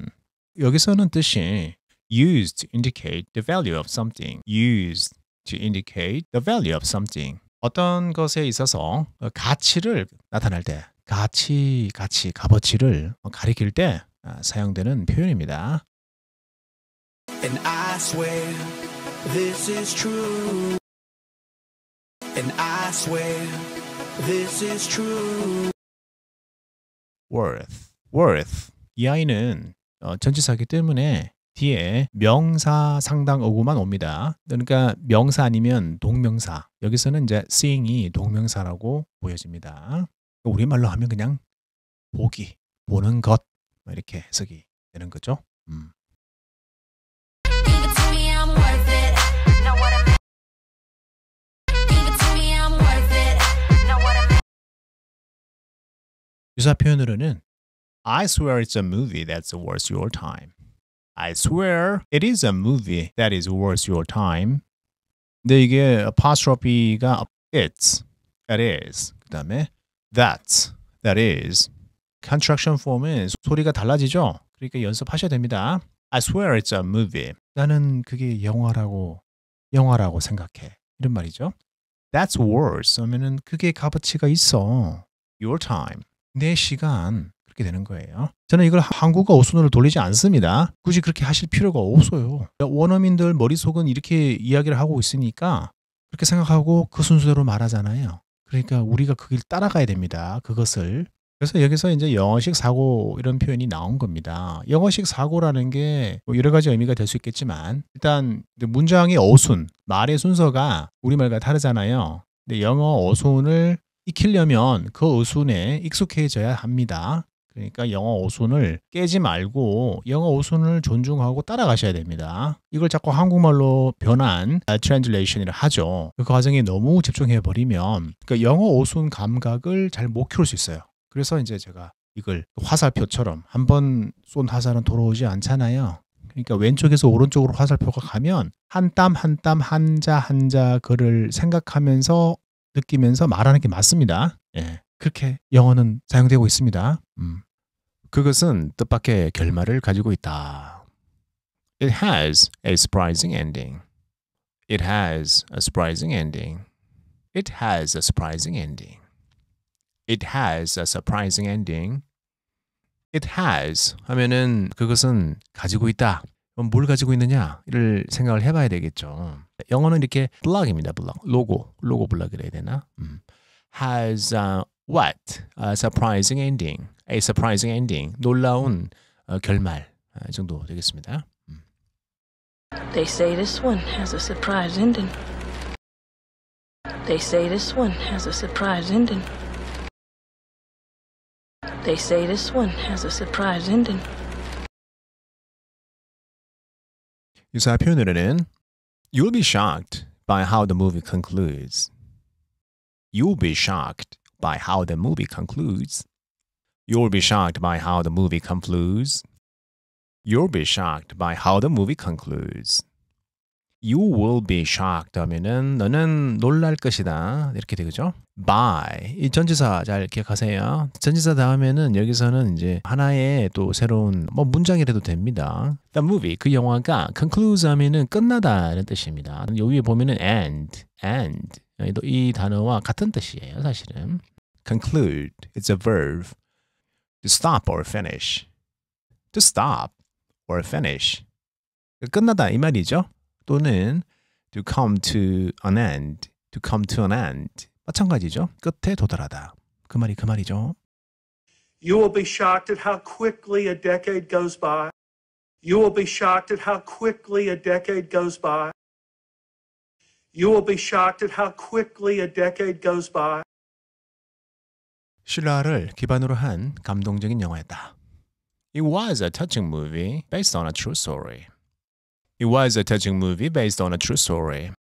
[SPEAKER 1] 여기서는 뜻이 used to indicate the value of something used to indicate the value of something 어떤 것에 있어서 가치를 나타낼 때 가치, 가치, 값어치를 가리킬 때 사용되는 표현입니다.
[SPEAKER 2] And I swear this is true. And I swear this is true.
[SPEAKER 1] worth, worth. 이 아이는 어, 전치사기 때문에 뒤에 명사 상당 어구만 옵니다. 그러니까 명사 아니면 동명사. 여기서는 이제 seeing이 동명사라고 보여집니다. 그러니까 우리말로 하면 그냥 보기, 보는 것 뭐 이렇게 해석이 되는 거죠. 음. 유사 표현으로는 I swear it's a movie that's worth your time. I swear it is a movie that is worth your time. 근데 이게 apostrophe가 it's, that is, 그 다음에 that, that is. Contraction form은 소리가 달라지죠? 그러니까 연습하셔야 됩니다. I swear it's a movie. 나는 그게 영화라고, 영화라고 생각해. 이런 말이죠. That's worth 하면은 그게 값어치가 있어. Your time. 4시간 그렇게 되는 거예요. 저는 이걸 한국어 오순으로 돌리지 않습니다. 굳이 그렇게 하실 필요가 없어요. 원어민들 머릿속은 이렇게 이야기를 하고 있으니까 그렇게 생각하고 그 순서대로 말하잖아요. 그러니까 우리가 그 길 따라가야 됩니다. 그것을. 그래서 여기서 이제 영어식 사고 이런 표현이 나온 겁니다. 영어식 사고라는 게 뭐 여러 가지 의미가 될 수 있겠지만 일단 문장의 어순, 말의 순서가 우리말과 다르잖아요. 근데 영어 어순을 익히려면 그 어순에 익숙해져야 합니다. 그러니까 영어 어순을 깨지 말고 영어 어순을 존중하고 따라가셔야 됩니다. 이걸 자꾸 한국말로 변한 트랜슬레이션이라 하죠. 그 과정에 너무 집중해 버리면 그 영어 어순 감각을 잘 못 키울 수 있어요. 그래서 이제 제가 이걸 화살표처럼 한 번 쏜 화살은 돌아오지 않잖아요. 그러니까 왼쪽에서 오른쪽으로 화살표가 가면 한 땀 한 땀 한 자 한자 글을 생각하면서 느끼면서 말하는 게 맞습니다. 예. 그렇게 영어는 사용되고 있습니다. 음. 그것은 뜻밖의 결말을 가지고 있다. It has a surprising ending. It has a surprising ending. It has a surprising ending. It has a surprising ending. It has 하면은 그것은 가지고 있다. 뭘 가지고 있느냐를 생각을 해봐야 되겠죠. 영어는 이렇게 블럭입니다. 블럭. 로고. 로고 블럭이라 해야 되나? 음. has uh, what? A surprising ending. A surprising ending. 놀라운 어, 결말 아, 정도 되겠습니다. 음.
[SPEAKER 2] They say this one has a surprise ending. They say this one has a surprise ending. They say this one has a surprise ending.
[SPEAKER 1] 유사 표현으로는 You'll be shocked by how the movie concludes. You'll be shocked by how the movie concludes. You'll be shocked by how the movie concludes. You'll be shocked by how the movie concludes. You will be shocked 하면은 너는 놀랄 것이다. 이렇게 되죠. by 이 전지사 잘 기억하세요. 전지사 다음에는 여기서는 이제 하나의 또 새로운 뭐 문장이라도 됩니다. The movie 그 영화가 concludes 하면은 끝나다는 뜻입니다. 여기에 보면은 end, end 이 단어와 같은 뜻이에요, 사실은. conclude is t a verb to stop or finish. to stop or finish 끝나다 이 말이죠. 또는 to come to an end, to come to an end. 마찬가지죠. 끝에 도달하다. 그 말이 그 말이죠.
[SPEAKER 2] You will be shocked at how quickly a decade goes by. You will be shocked at how quickly a decade goes by. You will be shocked at how quickly a decade goes by.
[SPEAKER 1] 실화를 기반으로 한 감동적인 영화였다. It was a touching movie based on a true story. It was a touching movie based on a true story.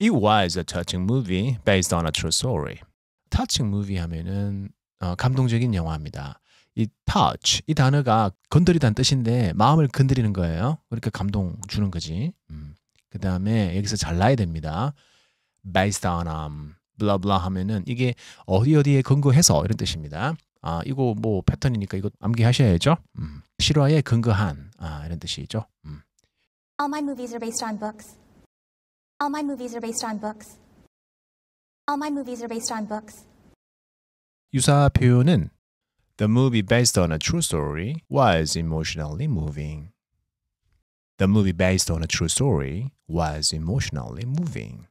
[SPEAKER 1] It was a touching movie based on a true story. touching movie 하면은 어, 감동적인 영화입니다. 이 touch 이 단어가 건드리다는 뜻인데 마음을 건드리는 거예요. 그러니까 감동 주는 거지. 음. 그 다음에 여기서 잘라야 됩니다. based on um, blah blah 하면은 이게 어디 어디에 근거해서 이런 뜻입니다. 아 이거 뭐 패턴이니까 이거 암기하셔야죠. 음. 실화에 근거한 아, 이런 뜻이죠. 음.
[SPEAKER 2] All my movies are based on books. All my movies are based on books. All my movies are based on books.
[SPEAKER 1] 유사 표현은 The movie based on a true story was emotionally moving. The movie based on a true story was emotionally moving.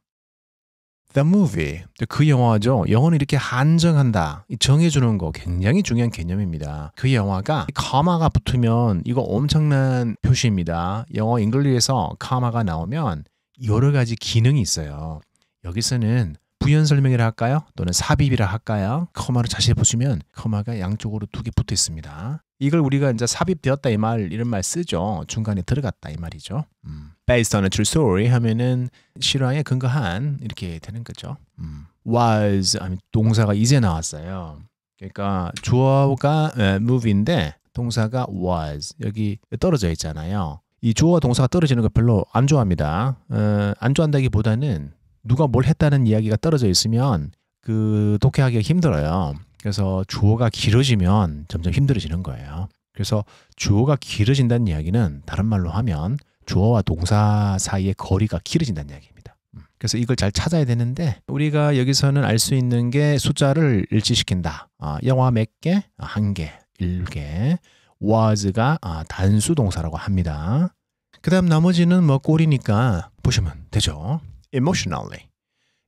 [SPEAKER 1] The movie. 그 영화죠. 영어는 이렇게 한정한다. 정해주는 거 굉장히 중요한 개념입니다. 그 영화가 comma가 붙으면 이거 엄청난 표시입니다. 영어 잉글리에서 comma가 나오면 여러 가지 기능이 있어요. 여기서는 부연 설명이라 할까요? 또는 삽입이라 할까요? 커마를 자세히 보시면 커마가 양쪽으로 두 개 붙어 있습니다. 이걸 우리가 이제 삽입되었다 이 말 이런 말 쓰죠. 중간에 들어갔다 이 말이죠. 음. Based on a true story 하면은 실화에 근거한 이렇게 되는 거죠. 음. Was 아니 동사가 이제 나왔어요. 그러니까 주어가 에, move인데 동사가 was 여기 떨어져 있잖아요. 이 주어와 동사가 떨어지는 거 별로 안 좋아합니다. 어, 안 좋아한다기보다는 누가 뭘 했다는 이야기가 떨어져 있으면 그 독해하기가 힘들어요. 그래서 주어가 길어지면 점점 힘들어지는 거예요. 그래서 주어가 길어진다는 이야기는 다른 말로 하면 주어와 동사 사이의 거리가 길어진다는 이야기입니다. 음. 그래서 이걸 잘 찾아야 되는데 우리가 여기서는 알 수 있는 게 숫자를 일치시킨다. 아, 영화 몇 개? 아, 한 개, 일개. was가 아, 단수 동사라고 합니다. 그 다음 나머지는 뭐 꼴이니까 보시면 되죠. emotionally.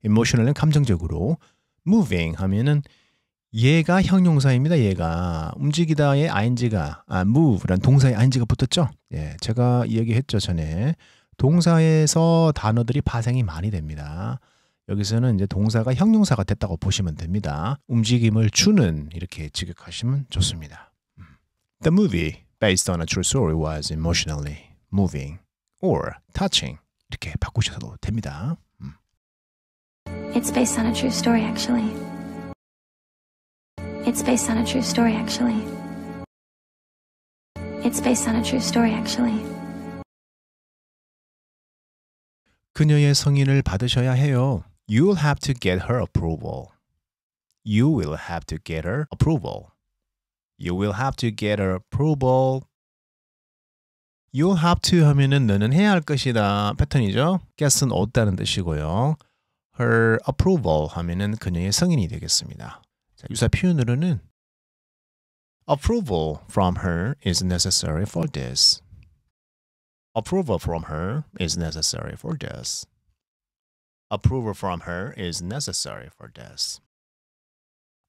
[SPEAKER 1] emotional은 감정적으로 moving 하면은 얘가 형용사입니다. 얘가 움직이다의 ing가 아, move란 동사의 ing가 붙었죠. 예, 제가 이야기했죠 전에 동사에서 단어들이 파생이 많이 됩니다. 여기서는 이제 동사가 형용사가 됐다고 보시면 됩니다. 움직임을 주는 이렇게 지극하시면 좋습니다. 음. The movie based on a true story was emotionally moving or touching 이렇게 바꾸셔도 됩니다. 음.
[SPEAKER 2] It's based on a true story actually. It's based on a true story, actually. It's based on a true story, actually.
[SPEAKER 1] 그녀의 성인을 받으셔야 해요. You'll have to get her approval. You will have to get her approval. You will have to get her approval. You have to 하면은 너는 해야 할 것이다 패턴이죠. get은 얻다는 뜻이고요. her approval 하면은 그녀의 성인이 되겠습니다. 유사 표현으로는 approval from her is necessary for this. approval from her is necessary for this. approval from her is necessary for this.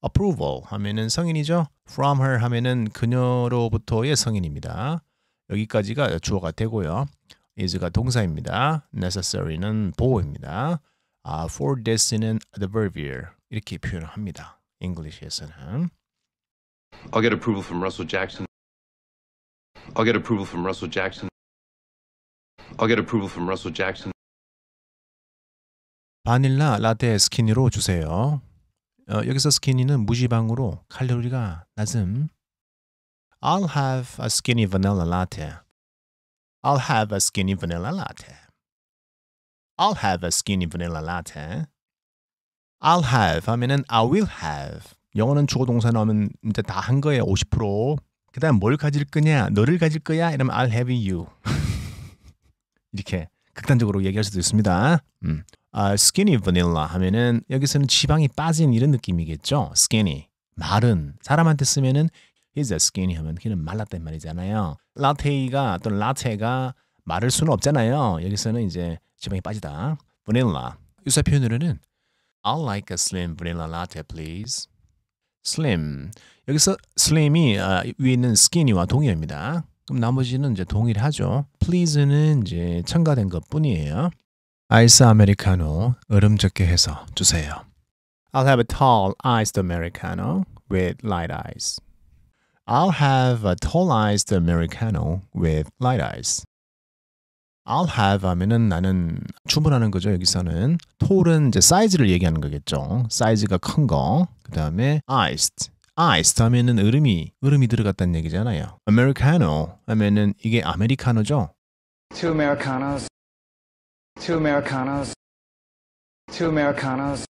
[SPEAKER 1] approval 하면은 성인이죠. from her 하면은 그녀로부터의 성인입니다. 여기까지가 주어가 되고요. is가 동사입니다. necessary는 보호입니다. 아, for this는 adverbial 이렇게 표현합니다. English hessen. Huh?
[SPEAKER 2] I'll get approval from Russell Jackson. I'll get approval from Russell Jackson. I'll get approval from Russell Jackson.
[SPEAKER 1] 바닐라 라떼 스키니로 주세요. 어, 여기서 스키니는 무지방으로 칼로리가 낮음. I'll have a skinny vanilla latte. I'll have a skinny vanilla latte. I'll have a skinny vanilla latte. I'll have 하면은 I will have. 영어는 주어 동사 나오면 이제 다 한 거예요. 50%. 그다음 뭘 가질 거냐? 너를 가질 거야? 이러면 I'll have you. 이렇게 극단적으로 얘기할 수도 있습니다. 음. 아, skinny vanilla 하면은 여기서는 지방이 빠진 이런 느낌이겠죠. skinny 마른 사람한테 쓰면은 he's a skinny 하면 그는 말랐단 말이잖아요. 라테이가 또는 라테가 마를 수는 없잖아요. 여기서는 이제 지방이 빠지다. vanilla 유사 표현으로는 I'll like a slim vanilla latte, please. slim. 여기서 slim이 어, 위에 있는 skinny와 동의어입니다. 그럼 나머지는 이제 동일하죠. please는 이제 첨가된 것 뿐이에요. 아이스 아메리카노 얼음 적게 해서 주세요. I'll have a tall iced americano with light ice. I'll have a tall iced americano with light ice. I'll have 하면은 나는 주문하는 거죠. 여기서는 tall은 이제 사이즈를 얘기하는 거겠죠. 사이즈가 큰 거. 그 다음에 iced. iced 하면은 얼음이 얼음이 들어갔다는 얘기잖아요. Americano 하면은 이게 아메리카노죠.
[SPEAKER 2] Two Americanos. Two Americanos. Two Americanos.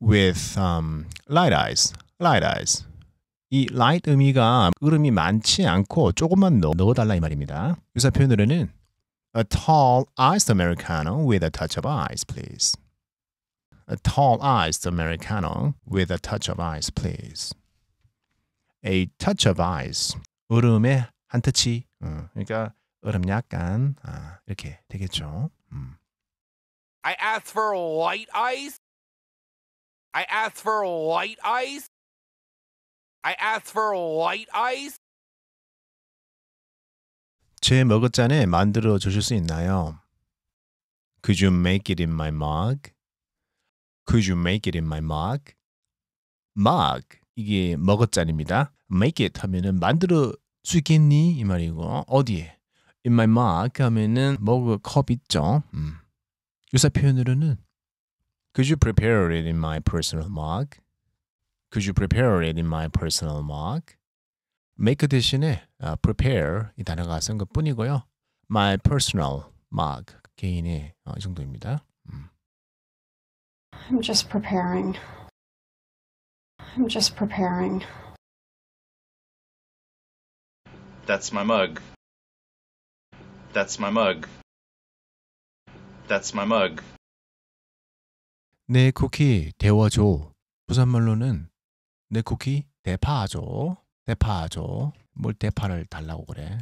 [SPEAKER 1] With um, light eyes. Light eyes. 이 light 의미가 얼음이 많지 않고 조금만 넣, 넣어달라 이 말입니다. 유사 표현으로는 A tall iced Americano with a touch of ice, please. A tall iced Americano with a touch of ice, please. A touch of ice. 얼음에 한 터치. 그러니까 얼음 약간 아, 이렇게 되겠죠. 음.
[SPEAKER 2] I asked for light ice. I asked for light ice. I asked for light ice.
[SPEAKER 1] 제 머그잔에 만들어 주실 수 있나요? Could you make it in my mug? Could you make it in my mug? mug 이게 머그잔입니다. make it 하면은 만들어 수 있겠니 이 말이고 어디에 in my mug 하면은 머그 컵 있죠. 음. 유사 표현으로는 Could you prepare it in my personal mug? Could you prepare it in my personal mug? make 대신에 아, prepare 이 단어가 쓴 것뿐이고요. my personal m u g 개인의 어, 이 정도입니다. 음.
[SPEAKER 2] I'm just preparing. I'm just preparing. That's my mug. That's my mug. That's my mug.
[SPEAKER 1] 내 쿠키 데워줘. 부산말로는 내 쿠키 대파하죠. 대파 줘. 뭘 대파를 달라고 그래?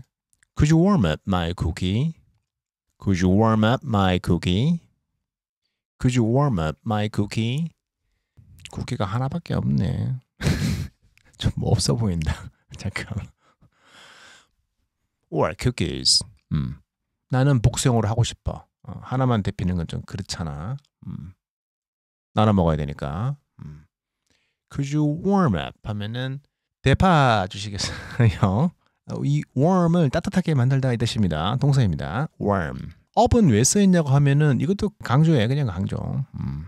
[SPEAKER 1] Could you warm up my cookie? Could you warm up my cookie? Could you warm up my cookie? 쿠키가 하나밖에 없네. 좀뭐 없어 보인다. 잠깐. Or cookies. 음. 나는 복수형으로 하고 싶어. 어, 하나만 대피는 건 좀 그렇잖아. 음. 나눠 먹어야 되니까. 음. Could you warm up 하면은 대파 주시겠어요? 이 warm을 따뜻하게 만들다 이 뜻입니다. 동사입니다. warm. up은 왜 쓰였냐고 하면은 이것도 강조예요. 그냥 강조. 음.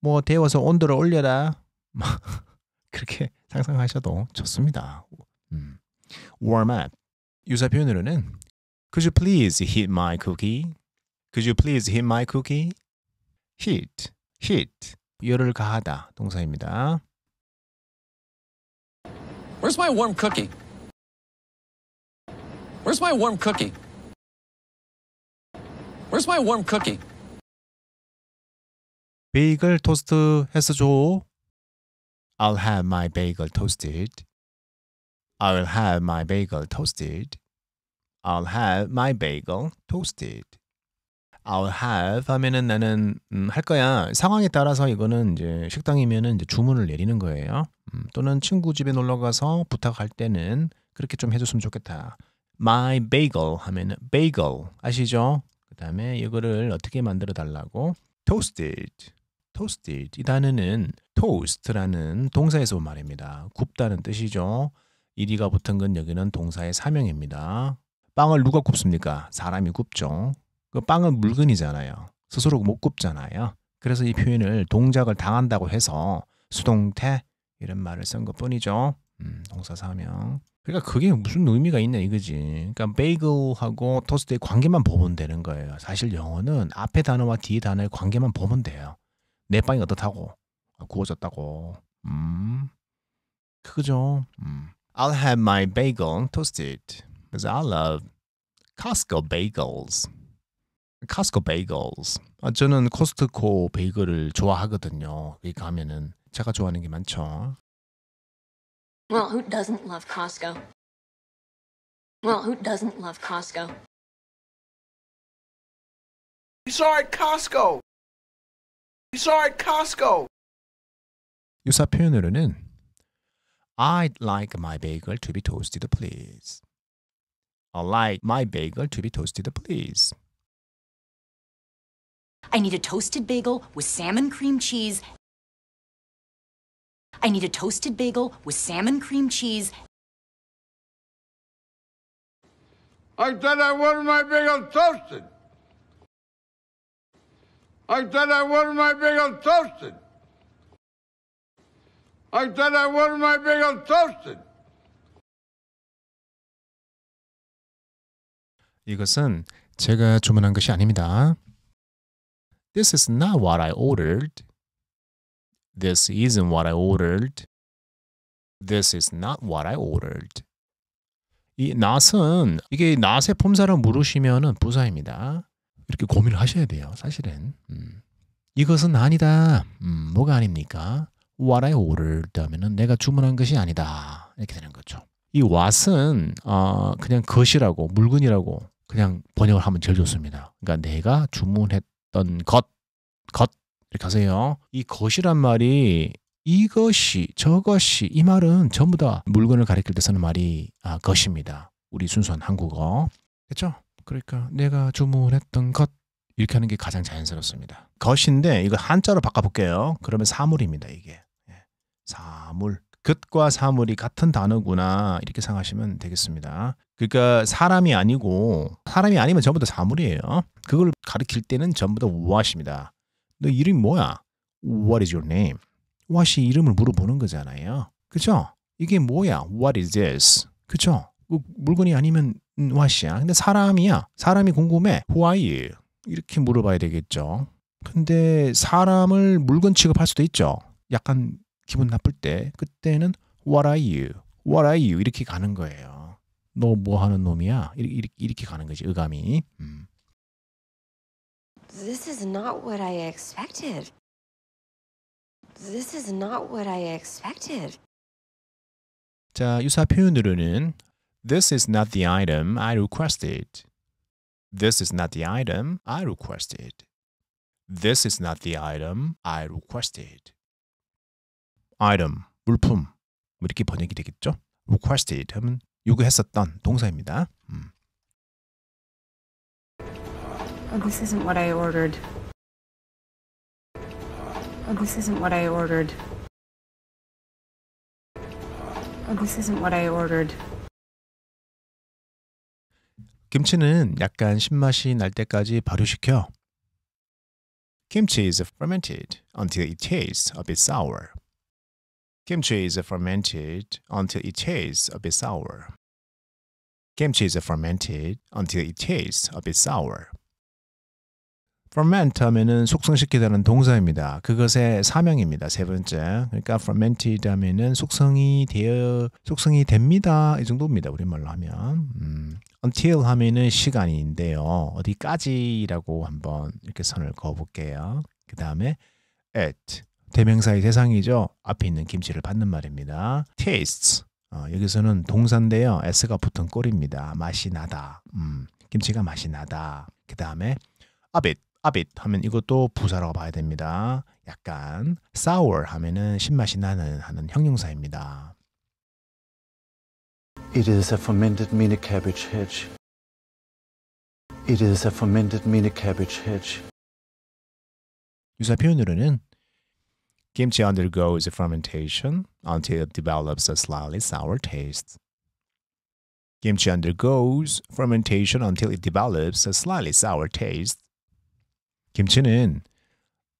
[SPEAKER 1] 뭐 데워서 온도를 올려라. 뭐 그렇게 상상하셔도 좋습니다. 음. warm up. 유사 표현으로는 Could you please heat my cookie? Could you please heat my cookie? heat, heat. 열을 가하다 동사입니다.
[SPEAKER 2] Where's my warm cookie? Where's my warm cookie? Where's my warm cookie?
[SPEAKER 1] 베이글 토스트 줘. I'll have my bagel toasted. I'll have my bagel toasted. I'll have my bagel toasted. I'll have 하면은 나는 음, 할 거야. 상황에 따라서 이거는 이제 식당이면은 이제 주문을 내리는 거예요. 음, 또는 친구 집에 놀러 가서 부탁할 때는 그렇게 좀 해줬으면 좋겠다. My bagel 하면은 bagel 아시죠? 그다음에 이거를 어떻게 만들어 달라고 toasted. toasted 이 단어는 toast라는 동사에서 온 말입니다. 굽다는 뜻이죠. 이리가 붙은 건 여기는 동사의 사명입니다. 빵을 누가 굽습니까? 사람이 굽죠. 그 빵은 물건이잖아요. 스스로 못 굽잖아요. 그래서 이 표현을 동작을 당한다고 해서 수동태 이런 말을 쓴 것뿐이죠. 음, 동사사명. 그러니까 그게 무슨 의미가 있냐 이거지. 그러니까 베이글하고 토스트의 관계만 보면 되는 거예요. 사실 영어는 앞에 단어와 뒤에 단어의 관계만 보면 돼요. 내 빵이 어떻다고 아, 구워졌다고. 음, 그죠. 음. I'll have my bagel toasted because I love Costco bagels. 카스코 베이글스. 아, 저는 코스트코 베이글을 좋아하거든요. 여기 가면은 제가 좋아하는 게 많죠.
[SPEAKER 2] Well, who doesn't love Costco? Well, who doesn't love Costco? You saw it Costco. You saw it Costco. 유사
[SPEAKER 1] 표현으로는 I'd like my bagel to be toasted, please. I like my bagel to be toasted, please.
[SPEAKER 2] I need a toasted bagel with salmon cream cheese. I need a toasted bagel with salmon cream cheese. I said I wanted my bagel toasted. I said I wanted my bagel toasted. I said I wanted my bagel toasted.
[SPEAKER 1] 이것은 제가 주문한 것이 아닙니다. This is not what I ordered. This isn't what I ordered. This is not what I ordered. 이 not은 이게 not의 품사를 물으시면은 부사입니다. 이렇게 고민을 하셔야 돼요. 사실은 음. 이것은 아니다. 음, 뭐가 아닙니까? What I ordered 하면은 내가 주문한 것이 아니다. 이렇게 되는 거죠. 이 what은 어, 그냥 것이라고 물건이라고 그냥 번역을 하면 제일 좋습니다. 그러니까 내가 주문했 어떤 것, 것 이렇게 하세요. 이 것이란 말이 이것이, 저것이 이 말은 전부 다 물건을 가리킬 때 쓰는 말이 아, 것입니다. 우리 순수한 한국어. 그죠 그러니까 내가 주문했던 것 이렇게 하는 게 가장 자연스럽습니다. 것인데 이거 한자로 바꿔볼게요. 그러면 사물입니다. 이게 예. 사물. 것과 사물이 같은 단어구나 이렇게 생각하시면 되겠습니다. 그러니까 사람이 아니고 사람이 아니면 전부 다 사물이에요. 그걸 가리킬 때는 전부 다 what입니다. 너 이름이 뭐야? What is your name? what이 이름을 물어보는 거잖아요. 그죠? 이게 뭐야? What is this? 그죠? 뭐 물건이 아니면 what이야. 근데 사람이야. 사람이 궁금해. Who are you? 이렇게 물어봐야 되겠죠. 근데 사람을 물건 취급할 수도 있죠. 약간 기분 나쁠 때 그때는 What are you? What are you? 이렇게 가는 거예요. 너 뭐 하는 놈이야? 이렇게, 이렇게 가는 거지 의감이. 음. This is not what I expected.
[SPEAKER 2] This is not what I expected.
[SPEAKER 1] 자, 유사 표현으로는 This is not the item I requested. This is not the item I requested. This is not the item I requested. item, 물품 이렇게 번역이 되겠죠. requested 하면 요구했었던 동사입니다. 음.
[SPEAKER 2] Oh, this isn't what I ordered. Oh, this isn't what I ordered. Oh, this isn't what I ordered.
[SPEAKER 1] 김치는 약간 신맛이 날 때까지 발효시켜. Kimchi is fermented until it tastes a bit sour. Kimchi is fermented until it tastes a bit sour. Kimchi is fermented until it tastes a bit sour. ferment 하면은 숙성시키다는 동사입니다. 그것의 사명입니다. 세 번째. 그러니까 fermented 하면은 숙성이 되어 숙성이 됩니다. 이 정도입니다. 우리말로 하면. 음. until 하면은 시간인데요. 어디까지라고 한번 이렇게 선을 그어 볼게요. 그다음에 at 대명사의 대상이죠. 앞에 있는 김치를 받는 말입니다. tastes. 어, 여기서는 동사인데요. s가 붙은 꼴입니다. 맛이 나다. 음, 김치가 맛이 나다. 그 다음에 a b it, a b it 하면 이것도 부사라고 봐야 됩니다. 약간 sour 하면은 신맛이 나는 하는 형용사입니다. It is a fermented mini cabbage hedge. It is a fermented mini cabbage hedge. 유사 표현으로는 Kimchi undergoes fermentation until it develops a slightly sour taste. Kimchi undergoes fermentation until it develops a slightly sour taste. 김치는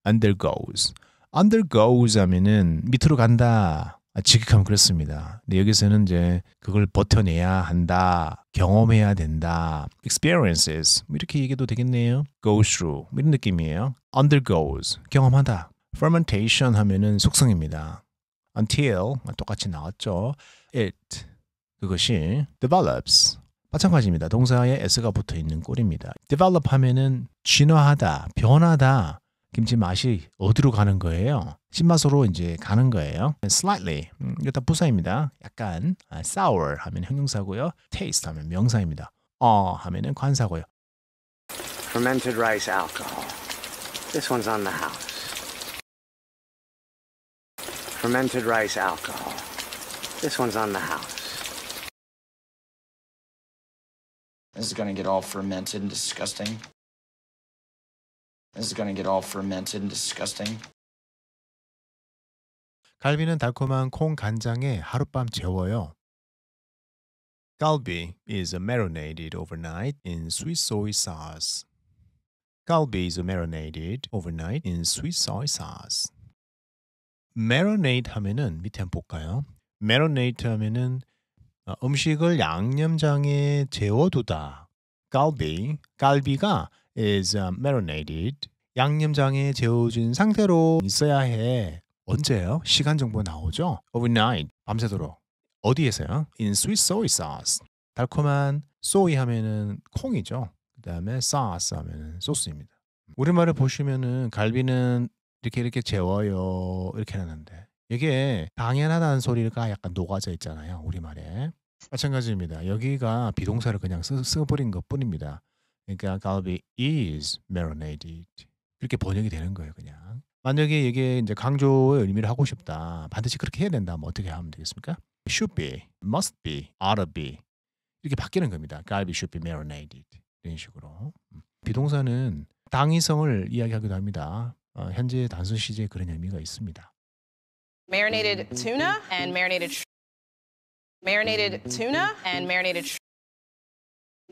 [SPEAKER 1] undergoes. undergoes 하면은 밑으로 간다. 아, 지극하면 그렇습니다. 근데 여기서는 이제 그걸 버텨내야 한다. 경험해야 된다. experiences. 이렇게 얘기도 되겠네요. go through. 이런 느낌이에요. undergoes. 경험하다. fermentation 하면은 숙성입니다. until 똑같이 나왔죠. it 그것이 develops 마찬가지입니다. 동사에 s가 붙어 있는 꼴입니다. develop 하면은 진화하다, 변하다. 김치 맛이 어디로 가는 거예요? 신맛으로 이제 가는 거예요. slightly 음, 이다 부사입니다. 약간 아, sour 하면 형용사고요. taste 하면 명사입니다. 어 하면은 관사고요.
[SPEAKER 2] fermented rice alcohol. This one's on the house. fermented rice alcohol. This one's on the house. This is gonna get all fermented and disgusting. This is gonna get all fermented and disgusting.
[SPEAKER 1] 갈비는 달콤한 콩 간장에 하룻밤 재워요. Galbi is marinated overnight in sweet soy sauce. Galbi is marinated overnight in sweet soy sauce. marinate 하면은 밑에 한번 볼까요? marinate 하면은 어, 음식을 양념장에 재워두다. 갈비, 갈비가 is uh, marinated. 양념장에 재워진 상태로 있어야 해. 언제요? 시간 정보 나오죠? overnight, 밤새도록. 어디에서요? in sweet soy sauce. 달콤한 소이 하면은 콩이죠. 그 다음에 sauce 하면은 소스입니다. 우리말을 보시면은 갈비는 이렇게 이렇게 재워요 이렇게 하는데 이게 당연하다는 소리가 약간 녹아져 있잖아요 우리말에 마찬가지입니다 여기가 비동사를 그냥 써, 버린 것뿐입니다 그러니까 갈비 is marinated 이렇게 번역이 되는 거예요 그냥 만약에 이게 이제 강조의 의미를 하고 싶다 반드시 그렇게 해야 된다 면 뭐 어떻게 하면 되겠습니까 should be, must be, ought to be 이렇게 바뀌는 겁니다 갈비 should be marinated 이런 식으로 음. 비동사는 당위성을 이야기하기도 합니다 어, 현재 단순 시제 그런 의미가 있습니다.
[SPEAKER 2] Marinated tuna and marinated marinated tuna and marinated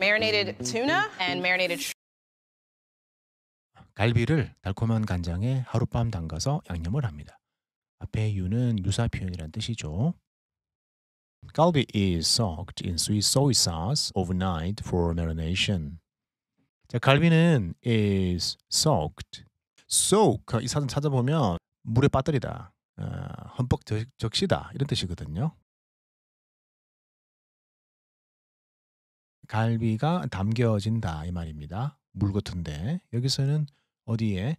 [SPEAKER 2] marinated tuna and marinated
[SPEAKER 1] 갈비를 달콤한 간장에 하룻밤 담가서 양념을 합니다. 앞에 유는 유사 표현이란 뜻이죠. Galbi is soaked in sweet soy sauce overnight for marination. 자, 갈비는 is soaked soak 그 이 사전 찾아보면 물에 빠뜨리다, 어, 헌법 적, 적시다 이런 뜻이거든요. 갈비가 담겨진다 이 말입니다. 물 같은데 여기서는 어디에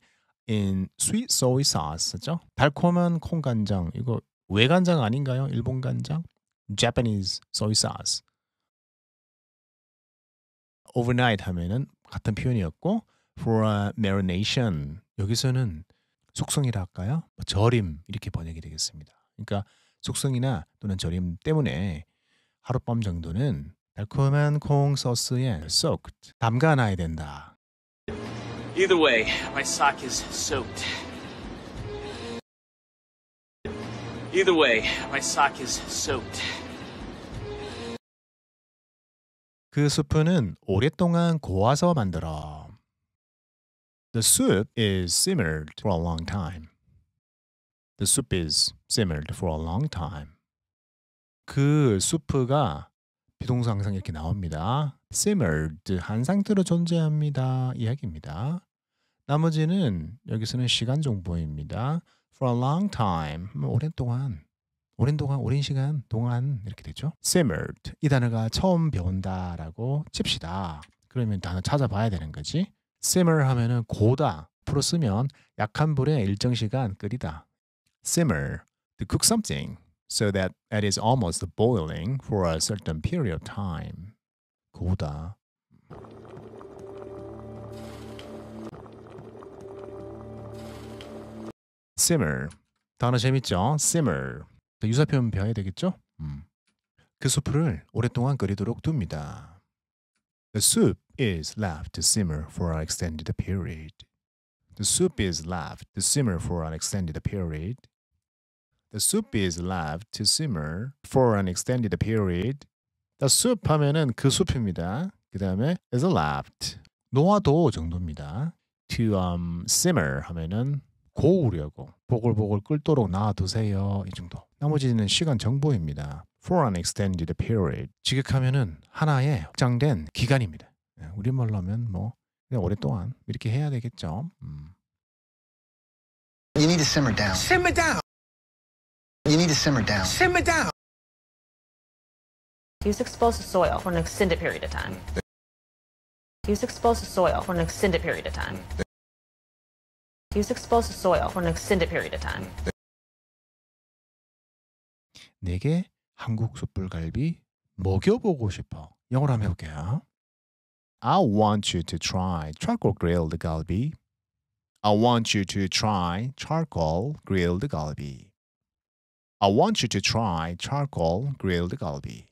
[SPEAKER 1] in sweet soy sauce죠? 달콤한 콩 간장 이거 외간장 아닌가요? 일본 간장 Japanese soy sauce. overnight 하면은 같은 표현이었고 for a marination 여기서는 속성이라 할까요? 절임 뭐 이렇게 번역이 되겠습니다. 그러니까 속성이나 또는 절임 때문에 하룻밤 정도는 달콤한 콩 소스에 soaked 담가 놔야 된다.
[SPEAKER 2] Either way, my sock is soaked. Either way, my sock is soaked.
[SPEAKER 1] 그 수프는 오랫동안 고아서 만들어 The soup is simmered for a long time. The soup is simmered for a long time. 그 수프가 비동사 항상 이렇게 나옵니다. simmered 한 상태로 존재합니다. 이야기입니다. 나머지는 여기서는 시간 정보입니다. For a long time 뭐 오랜동안 오랜 동안 오랜 시간 동안 이렇게 되죠. simmered 이 단어가 처음 배운다라고 칩시다. 그러면 단어 찾아봐야 되는 거지. simmer 하면은 고다 프로 쓰면 약한 불에 일정 시간 끓이다. simmer to cook something so that it is almost boiling for a certain period of time. 고다. simmer 단어 재밌죠? simmer 유사 표현 배워야 되겠죠? 음. 그 수프를 오랫동안 끓이도록 둡니다. The soup is left to simmer for an extended period. The soup is left to simmer for an extended period. The soup is left to simmer for an extended period. The soup 하면은 그 숲입니다. 그 다음에 is left 놓아도 정도입니다. To um, simmer 하면은 고우려고 보글보글 끓도록 놔두세요. 이 정도. 나머지는 시간 정보입니다. for an extended period. 직역하면은 하나의 확장된 기간입니다. 우리말로 하면 뭐 그냥 오랫동안 이렇게 해야 되겠죠. 음. You need to simmer down.
[SPEAKER 2] Simmer down.
[SPEAKER 1] You need to simmer down.
[SPEAKER 2] Simmer down. Use exposed soil for an extended period of time. Use exposed soil for an extended period of time. Use exposed soil for an extended period of time. 네개
[SPEAKER 1] 한국 숯불갈비 먹여보고 싶어. 영어로 한번 해볼게요. I want you to try charcoal grilled galbi. I want you to try charcoal grilled galbi. I want you to try charcoal grilled galbi.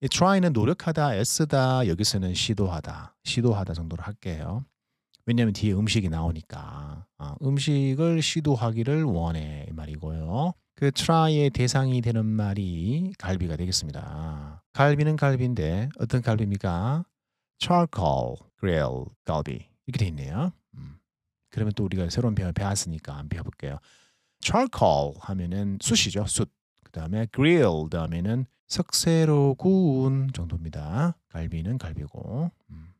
[SPEAKER 1] 이 try는 노력하다, 애쓰다, 여기서는 시도하다, 시도하다 정도로 할게요. 왜냐하면 뒤에 음식이 나오니까 아, 음식을 시도하기를 원해 이 말이고요. 그 try의 대상이 되는 말이 갈비가 되겠습니다. 갈비는 갈비인데 어떤 갈비입니까? charcoal, grill, 갈비 이렇게 돼 있네요. 음. 그러면 또 우리가 새로운 표현 을 배웠으니까 한번 배워볼게요. charcoal 하면은 숯이죠, 숯. 그 다음에 grill 다음에는 석쇠로 구운 정도입니다. 갈비는 갈비고. 음.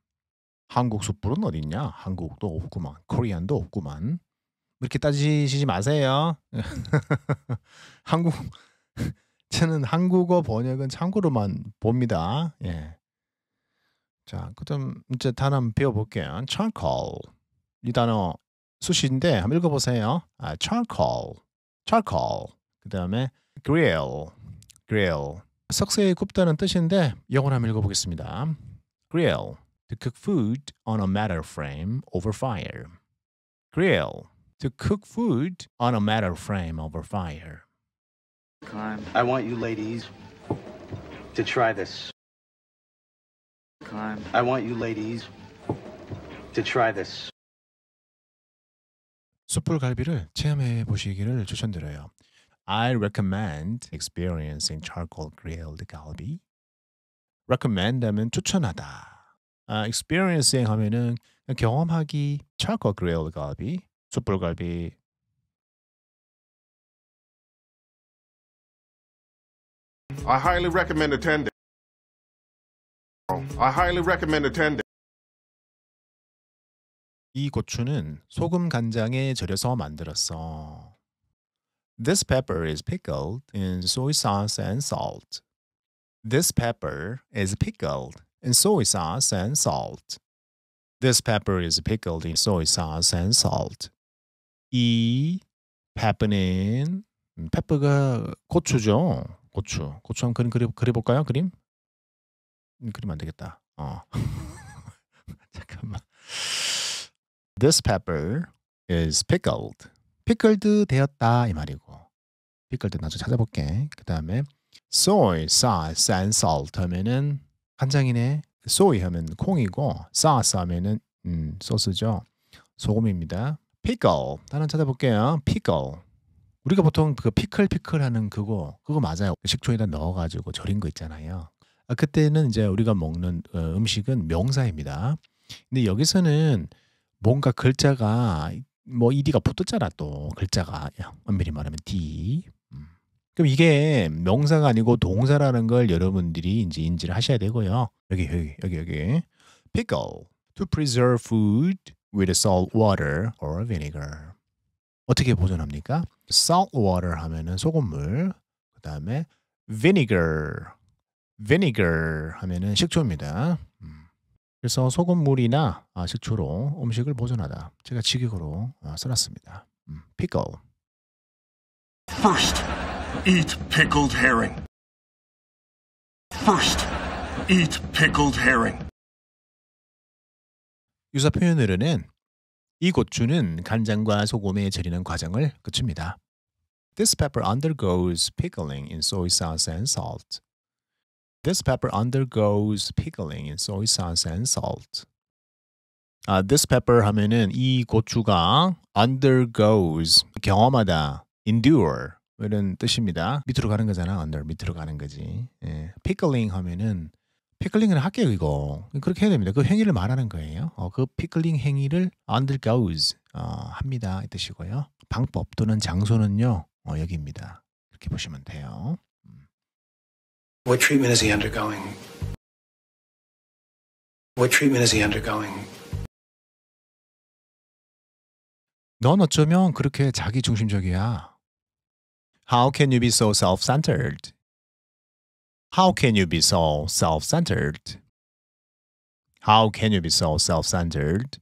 [SPEAKER 1] 한국 숯불은 어딨냐? 한국도 없구만. 코리안도 없구만. 그렇게 따지시지 마세요. 한국 저는 한국어 번역은 참고로만 봅니다. 예. 자, 그럼 이제 단어 배워볼게요. charcoal 이 단어 수시인데 한번 읽어보세요. 아, charcoal, charcoal. 그 다음에 grill, grill. 석쇠에 굽다는 뜻인데 영어 한번 읽어보겠습니다. grill, to cook food on a metal frame over fire. grill. to cook food on a metal frame over fire.
[SPEAKER 2] Climb. I want you ladies to try this. Climb. I want you ladies to try this.
[SPEAKER 1] 숯불갈비를 체험해 보시기를 추천드려요. I recommend experiencing charcoal grilled galbi. recommend 하면 추천하다. Uh, experiencing 하면은 경험하기 charcoal grilled galbi 숯불갈비
[SPEAKER 2] I highly recommend attending. I highly recommend attending.
[SPEAKER 1] 이 고추는 소금 간장에 절여서 만들었어. This pepper is pickled in soy sauce and salt. This pepper is pickled in soy sauce and salt. This pepper is pickled in soy sauce and salt. 이 페퍼는 페퍼가 음, 고추죠. 고추. 고추 한번 그림 그려 그려볼까요? 그림? 음, 그림 안 되겠다. 어. 잠깐만. This pepper is pickled. pickled 되었다 이 말이고. pickled 나중에 찾아볼게. 그 다음에 soy sauce and salt 하면은 간장이네. soy 하면 콩이고 sauce 하면은 음, 소스죠. 소금입니다. pickle. 하나 찾아볼게요. pickle. 우리가 보통 그 피클 피클 하는 그거 그거 맞아요. 식초에다 넣어가지고 절인 거 있잖아요. 아, 그때는 이제 우리가 먹는 어, 음식은 명사입니다. 근데 여기서는 뭔가 글자가 뭐이디가 붙었잖아 또 글자가 엄밀히 말하면 d. 음. 그럼 이게 명사가 아니고 동사라는 걸 여러분들이 이제 인지를 하셔야 되고요. 여기 여기 여기 여기 pickle to preserve food with salt water or vinegar. 어떻게 보존합니까? salt water 하면은 소금물, 그 다음에 vinegar, vinegar 하면은 식초입니다. 그래서 소금물이나 식초로 음식을 보존하다. 제가 직역으로 써놨습니다. pickle. First,
[SPEAKER 2] eat pickled herring.
[SPEAKER 1] First, eat pickled herring. 유사 표현으로는 이 고추는 간장과 소금에 절이는 과정을 거칩니다. This pepper undergoes pickling in soy sauce and salt. This pepper undergoes pickling in soy sauce and salt. 아, this pepper 하면은 이 고추가 undergoes 경험하다, endure 이런 뜻입니다. 밑으로 가는 거잖아. under 밑으로 가는 거지. 예. pickling 하면은 피클링을 할게요 이거 그렇게 해야 됩니다. 그 행위를 말하는 거예요. 어, 그 피클링 행위를 undergoes 어, 합니다 이 뜻이고요. 방법 또는 장소는요 어, 여기입니다. 이렇게 보시면 돼요.
[SPEAKER 2] What treatment is he undergoing? What treatment is he undergoing? 넌 어쩌면 그렇게 자기
[SPEAKER 1] 중심적이야. How can you be so self-centered? How can you be so self-centered? How can you be so self-centered?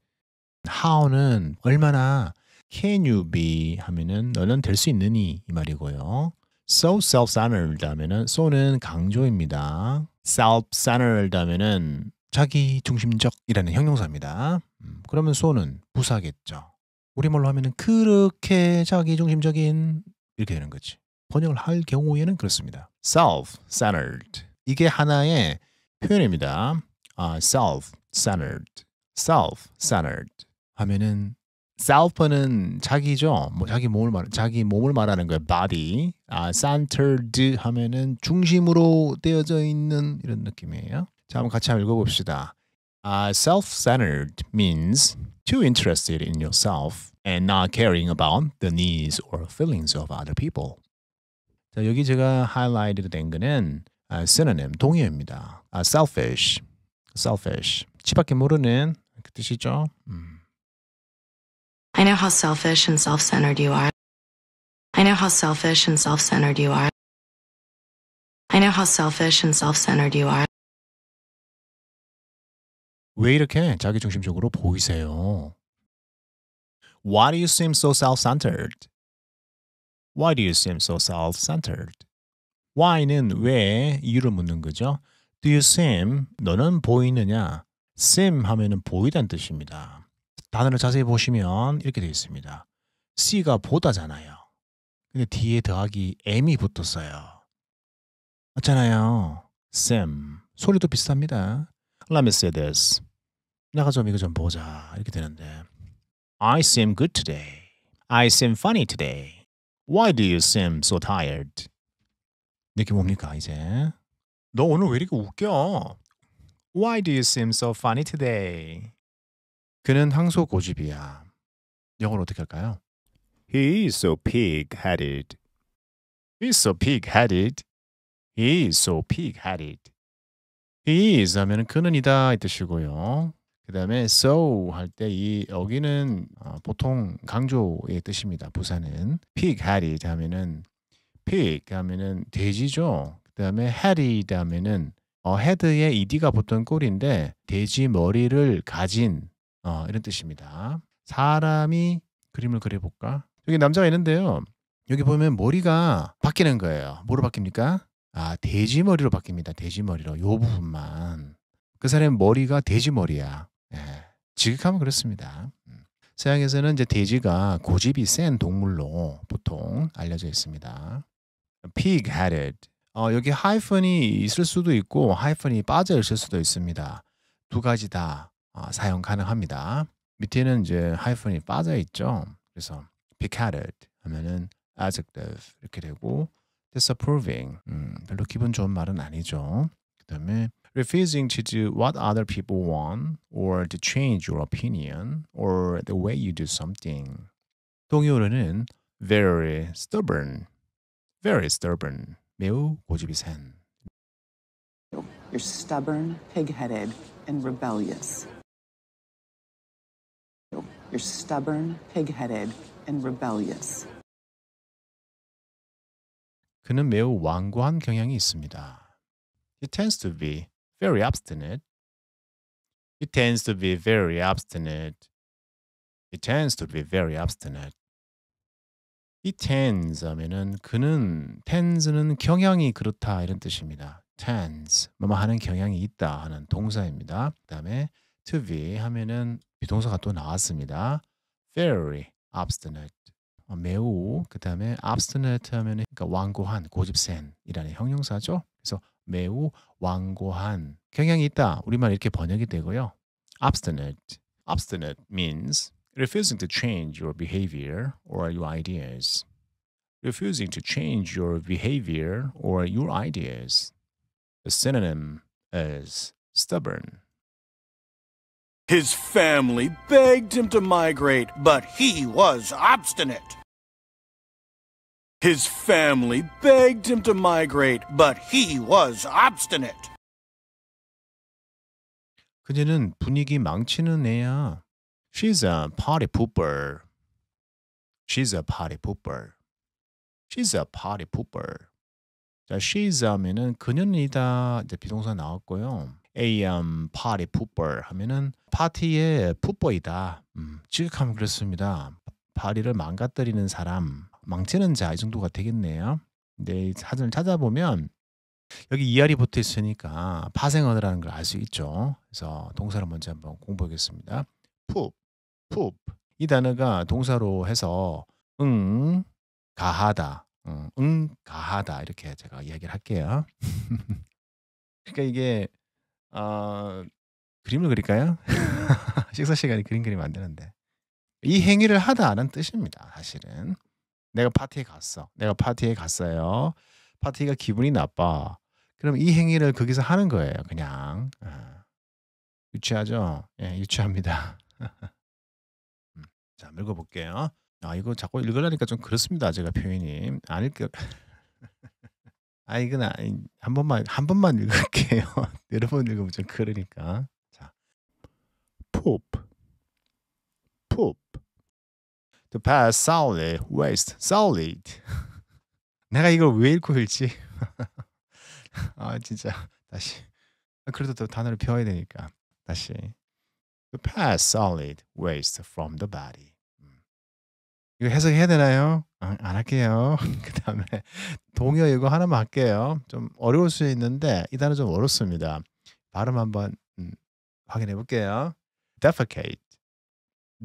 [SPEAKER 1] How는 얼마나 can you be 하면은 너는 될 수 있느니 이 말이고요. so self-centered 하면은 so는 강조입니다. self-centered 하면은 자기 중심적이라는 형용사입니다. 음, 그러면 so는 부사겠죠. 우리말로 하면은 그렇게 자기 중심적인 이렇게 되는 거지. 번역을 할 경우에는 그렇습니다. self-centered. 이게 하나의 표현입니다. 아, self-centered. self-centered 하면은 self는 자기죠. 뭐 자기 몸을 말 자기 몸을 말하는 거예요. body. 아, centered 하면은 중심으로 되어져 있는 이런 느낌이에요. 자, 한번 같이 한번 읽어 봅시다. Uh, self-centered means too interested in yourself and not caring about the needs or feelings of other people. 자, 여기 제가 하이라이트 된 거는 아, synonym, 동의어입니다. 아, selfish, selfish. 치밖에 모르는 그 뜻이죠. 음. I know how selfish and self-centered you are.
[SPEAKER 2] I know how selfish and self-centered you are. I know how selfish and self-centered you are.
[SPEAKER 1] 왜 이렇게 자기중심적으로 보이세요? Why do you seem so self-centered? Why do you seem so self-centered? Why는 왜 이유를 묻는 거죠. Do you seem? 너는 보이느냐? seem 하면은 보이다는 뜻입니다. 단어를 자세히 보시면 이렇게 되어 있습니다. see가 보다잖아요. 근데 뒤에 더하기 m이 붙었어요. 맞잖아요. seem. 소리도 비슷합니다. Let me say this. 내가 좀 이거 좀 보자. 이렇게 되는데 I seem good today. I seem funny today. Why do you seem so tired? 느낌 뭡니까 이제? 너 오늘 왜 이렇게 웃겨? Why do you seem so funny today? 그는 항소 고집이야. 영어로 어떻게 할까요? He is so pig-headed. He is so pig-headed. He is so pig-headed. He is 하면 그는이다 이 뜻이고요. 그 다음에 so 할때 이 여기는 어, 보통 강조의 뜻입니다. 부산은 pig had 하면은 pig 하면은 돼지죠. 그 다음에 had 하면은 어, 헤드의 ed가 붙통 꼴인데 돼지 머리를 가진 어, 이런 뜻입니다. 사람이 그림을 그려볼까? 여기 남자가 있는데요. 여기 보면 머리가 바뀌는 거예요. 뭐로 바뀝니까? 아, 돼지 머리로 바뀝니다. 돼지 머리로. 요 부분만. 그 사람의 머리가 돼지 머리야. 예, 지극하면 그렇습니다. 음, 서양에서는 이제 돼지가 고집이 센 동물로 보통 알려져 있습니다. pig-headed. 어, 여기 하이픈이 있을 수도 있고 하이픈이 빠져 있을 수도 있습니다. 두 가지 다 어, 사용 가능합니다. 밑에는 이제 하이픈이 빠져 있죠. 그래서 pig-headed 하면은 adjective 이렇게 되고 disapproving 음, 별로 기분 좋은 말은 아니죠. 그다음에 refusing to do what other people want or to change your opinion or the way you do something. 동요로는 very stubborn, very stubborn, 매우 고집이 센.
[SPEAKER 2] You're stubborn, pig-headed, and rebellious. You're stubborn, pig-headed, and rebellious.
[SPEAKER 1] 그는 매우 완고한 경향이 있습니다. He tends to be very obstinate. He tends to be very obstinate. He tends to be very obstinate. He tends 하면은 그는 tends는 경향이 그렇다 이런 뜻입니다. tends 뭐 뭐 하는 경향이 있다 하는 동사입니다. 그다음에 to be 하면은 비동사가 또 나왔습니다. very obstinate 매우 그다음에 obstinate 하면은 그러니까 완고한 고집센이라는 형용사죠. 그래서 매우 완고한 경향이 있다. 우리말 이렇게 번역이 되고요. obstinate. obstinate means refusing to change your behavior or your ideas. refusing to change your behavior or your ideas. The synonym is stubborn. His
[SPEAKER 2] family begged him to migrate, but he was obstinate. His family begged him to migrate, but he was obstinate.
[SPEAKER 1] 그녀는 분위기 망치는 애야. She's a party pooper. She's a party pooper. She's a party pooper. 자, she's 하면은 그녀이다 이제 비동사 나왔고요. a um, party pooper 하면은 파티의 푸퍼이다. 음, 직역하면 그렇습니다. 파리를 망가뜨리는 사람. 망치는 자 이 정도가 되겠네요. 근데 사전을 찾아보면 여기 이알이 붙어 있으니까 파생어라는 걸 알 수 있죠. 그래서 동사를 먼저 한번 공부하겠습니다. poop, poop 이 단어가 동사로 해서 응 가하다, 응, 응 가하다 이렇게 제가 이야기를 할게요. 그러니까 이게 어, 그림을 그릴까요? 식사 시간에 그림 그리면 안 되는데 이 행위를 하다라는 뜻입니다. 사실은 내가 파티에 갔어. 내가 파티에 갔어요. 파티가 기분이 나빠. 그럼 이 행위를 거기서 하는 거예요. 그냥 아. 유치하죠. 예, 유치합니다. 음, 자, 읽어볼게요. 아, 이거 자꾸 읽으려니까 좀 그렇습니다. 제가 표현이 안 읽게. 아, 이건 아, 한 번만 한 번만 읽을게요. 여러 번 읽으면 좀 그러니까. 자, p o To pass s o l i d waste solid. 내가 이걸 왜 읽고 읽지? 아 진짜 다시. 그래도 또 단어를 배워야 되니까 다시. To pass solid waste from the body. 음. 이거 해석해야 되나요? 안, 아, 안 할게요. 그 다음에 동요 이거 하나만 할게요. 좀 어려울 수 있는데 이 단어 좀 어렵습니다. 발음 한번 음, 확인해 볼게요. defecate,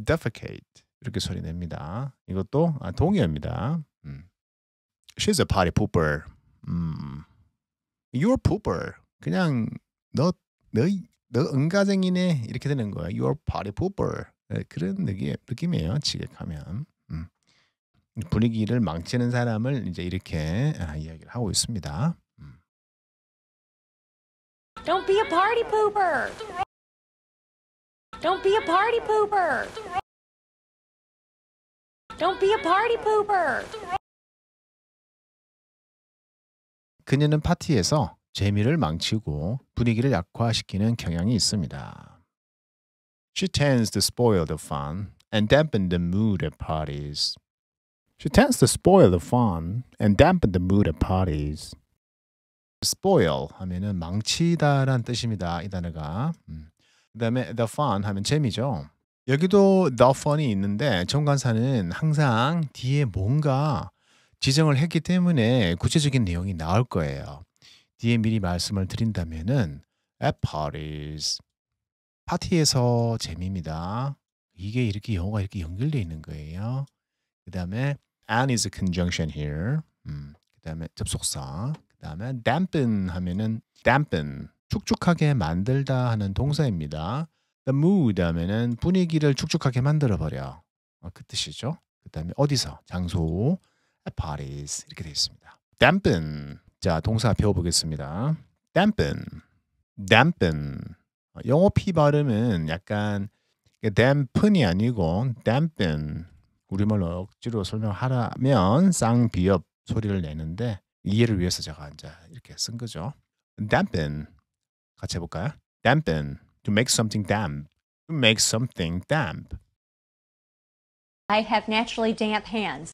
[SPEAKER 1] defecate. 이렇게 소리 냅니다. 이것도 아, 동의어입니다. 음. She's a party pooper. 음. You're pooper. 그냥 너, 너, 너 응가쟁이네 이렇게 되는 거야. You're party pooper. 네, 그런 느낌, 느낌이에요. 지극하면. 음. 분위기를 망치는 사람을 이제 이렇게 아, 이야기를 하고 있습니다. 음.
[SPEAKER 2] Don't be a party pooper. Don't be a party pooper. Don't be a party pooper. 그녀는 파티에서 재미를
[SPEAKER 1] 망치고 분위기를 약화시키는 경향이 있습니다. She tends to spoil the fun and dampen the mood at parties. She tends to spoil the fun and dampen the mood at parties. spoil 하면은 망치다란 뜻입니다. 이 단어가. 음. 그다음에 the fun 하면 재미죠. 여기도 the fun이 있는데 정관사는 항상 뒤에 뭔가 지정을 했기 때문에 구체적인 내용이 나올 거예요. 뒤에 미리 말씀을 드린다면은 at parties 파티에서 재미입니다. 이게 이렇게 영어가 이렇게 연결되어 있는 거예요. 그 다음에 an is a conjunction here. 음, 그 다음에 접속사. 그 다음에 dampen 하면은 dampen 축축하게 만들다 하는 동사입니다. The mood 하면은 분위기를 축축하게 만들어 버려. 어, 그 뜻이죠. 그다음에 어디서 장소 at parties 이렇게 되어 있습니다. dampen 자 동사 배워보겠습니다. dampen dampen 어, 영어 피 발음은 약간 dampen이 아니고 dampen 우리말로 억지로 설명하라면 쌍비읍 소리를 내는데 이해를 위해서 제가 이제 이렇게 쓴 거죠. dampen 같이 해볼까요? dampen to make something damp, to make something damp.
[SPEAKER 2] I have naturally damp hands.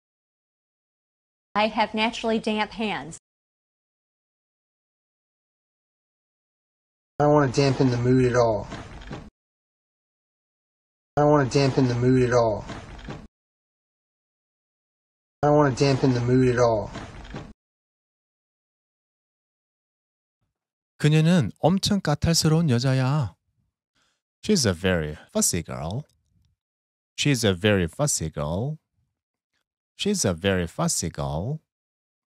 [SPEAKER 2] I have naturally damp hands. I don't want to dampen the mood at all. I don't want to dampen the mood at all. I don't want to dampen the mood at all.
[SPEAKER 1] 그녀는 엄청 까탈스러운 여자야. She's a very fussy girl. She's a very fussy girl. She's a very fussy girl.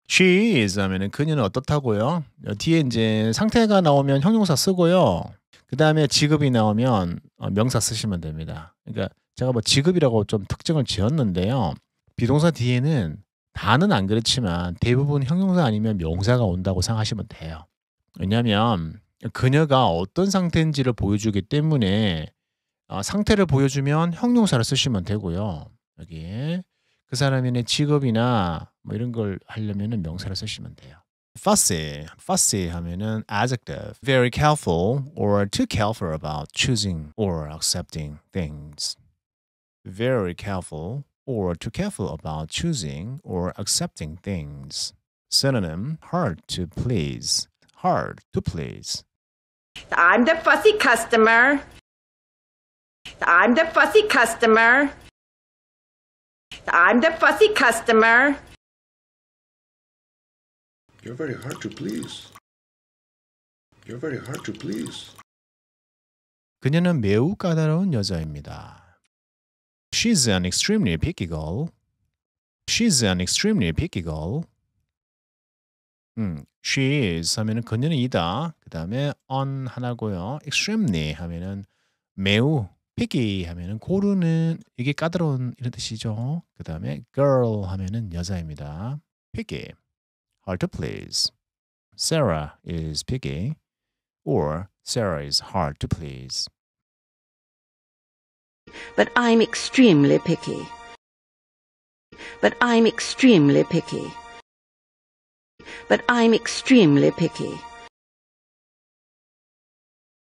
[SPEAKER 1] She is 하면은 그녀는 어떻다고요? 뒤에 이제 상태가 나오면 형용사 쓰고요. 그 다음에 직업이 나오면 어, 명사 쓰시면 됩니다. 그러니까 제가 뭐 직업이라고 좀 특징을 지었는데요. 비동사 뒤에는 다는 안 그렇지만 대부분 형용사 아니면 명사가 온다고 생각하시면 돼요. 왜냐하면 그녀가 어떤 상태인지를 보여주기 때문에 어, 상태를 보여주면 형용사를 쓰시면 되고요. 여기에 그 사람의 직업이나 뭐 이런 걸 하려면 명사를 쓰시면 돼요. fussy, fussy 하면은 adjective. Very careful or too careful about choosing or accepting things. Very careful or too careful about choosing or accepting things. Synonym: hard to please, hard to please.
[SPEAKER 2] I'm the fussy customer. I'm the fussy customer. I'm the fussy customer. You're very hard to please. You're very hard to please.
[SPEAKER 1] 그녀는 매우 까다로운 여자입니다. She's an extremely picky girl. She's an extremely picky girl. 음, She is 하면은 그녀는 이다. 그 다음에 on 하나고요. Extremely 하면은 매우 picky 하면은 고르는 이게 까다로운 이런 뜻이죠. 그 다음에 girl 하면은 여자입니다. picky, hard to please. Sarah is picky, or Sarah is hard to please.
[SPEAKER 2] But I'm extremely picky. But I'm extremely picky. but I'm extremely picky.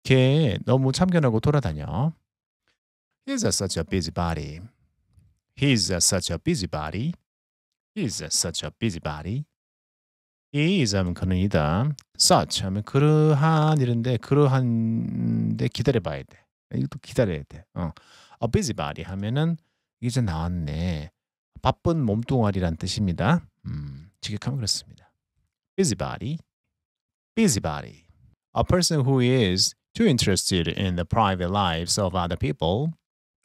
[SPEAKER 1] 걔 너무 참견하고 돌아다녀. He's a such a busybody. He's a such a busybody. He's a such a busybody. is 하면 그는이다. Such 하면 그러한 이런데 그러한데 기다려봐야 돼. 이것도 기다려야 돼. 어. A busybody 하면은 이제 나왔네. 바쁜 몸뚱아리란 뜻입니다. 음, 직역하면 그렇습니다. busybody, busybody. A person who is too interested in the private lives of other people.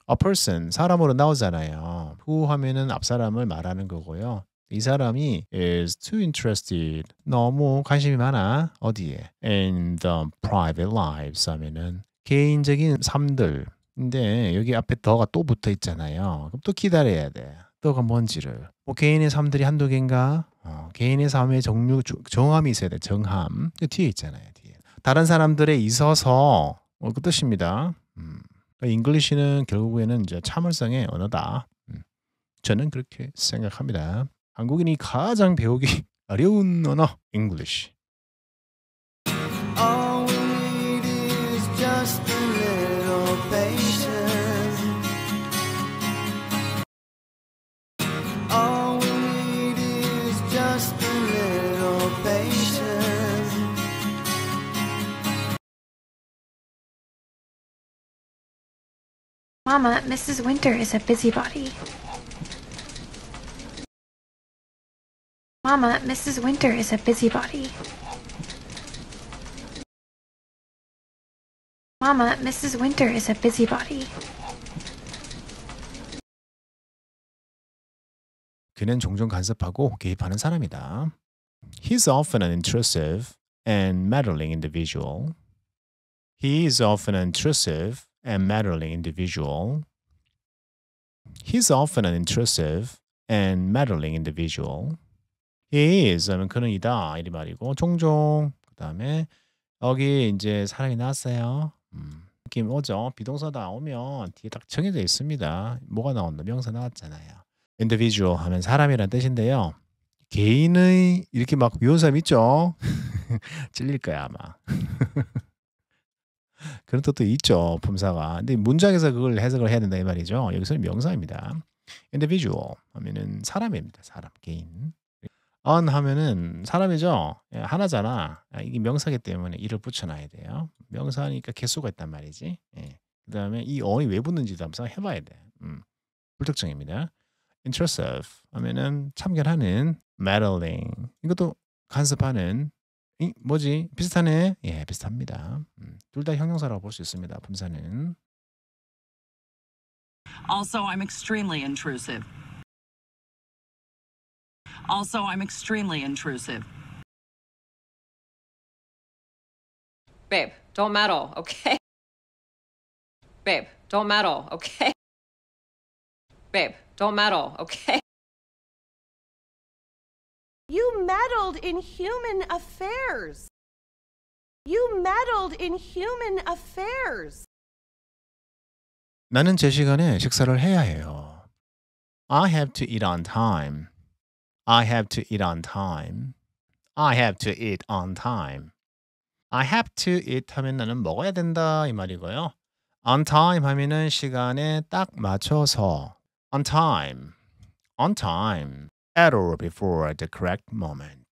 [SPEAKER 1] A person 사람으로 나오잖아요. who 하면은 앞 사람을 말하는 거고요. 이 사람이 is too interested 너무 관심이 많아 어디에 in the private lives 하면은 개인적인 삶들인데 여기 앞에 더가 또 붙어 있잖아요. 그럼 또 기다려야 돼. 또가 뭔지를 뭐 개인의 삶들이 한두 개인가 어, 개인의 삶의 종류 정함이 있어야 돼 정함 그 뒤에 있잖아요 뒤에 다른 사람들에 있어서 뭐, 그 뜻입니다 음. 그러니까 잉글리시는 결국에는 이제 참을성의 언어다 음. 저는 그렇게 생각합니다 한국인이 가장 배우기 어려운 언어 잉글리시
[SPEAKER 2] 어. Mama, Mrs. Winter is a busybody. Mama, Mrs. Winter is a busybody. Mama, Mrs. Winter is a busybody.
[SPEAKER 1] 그는 종종 간섭하고 개입하는 사람이다. He's often an intrusive and meddling individual. He is often an intrusive and meddling individual. He's often an intrusive and meddling individual. He is 하면 그는 이다 이 말이고 종종 그 다음에 여기 이제 사람이 나왔어요. 음, 느낌 오죠? 비동사 나오면 뒤에 딱 정해져 있습니다. 뭐가 나온다? 명사 나왔잖아요. individual 하면 사람이란 뜻인데요. 개인의 이렇게 막묘사 있죠? 찔릴 거야 아마. 그런 뜻도 있죠. 품사가. 근데 문장에서 그걸 해석을 해야 된다 이 말이죠. 여기서는 명사입니다. individual 하면은 사람입니다. 사람, 개인. on 하면은 사람이죠. 예, 하나잖아. 아, 이게 명사기 때문에 이를 붙여놔야 돼요. 명사니까 개수가 있단 말이지. 예. 그 다음에 이 on이 왜 붙는지도 한번 해봐야 돼. 음. 불특정입니다. intrusive 하면은 참견하는 meddling 이것도 간섭하는 이 뭐지? 비슷하네. 예, 비슷합니다. 음, 둘다 형용사라고 볼수 있습니다. 분사는.
[SPEAKER 2] Also, I'm extremely intrusive. Also, I'm extremely intrusive. Babe, don't meddle, okay? Babe, don't meddle, okay? Babe, don't meddle, okay? You meddled in human affairs. You meddled in human affairs.
[SPEAKER 1] 나는 제 시간에 식사를 해야 해요. I have to eat on time. I have to eat on time. I have to eat on time. I have to eat 하면 나는 먹어야 된다 이 말이고요. on time 하면은 시간에 딱 맞춰서 on time. on time. at or before the correct moment,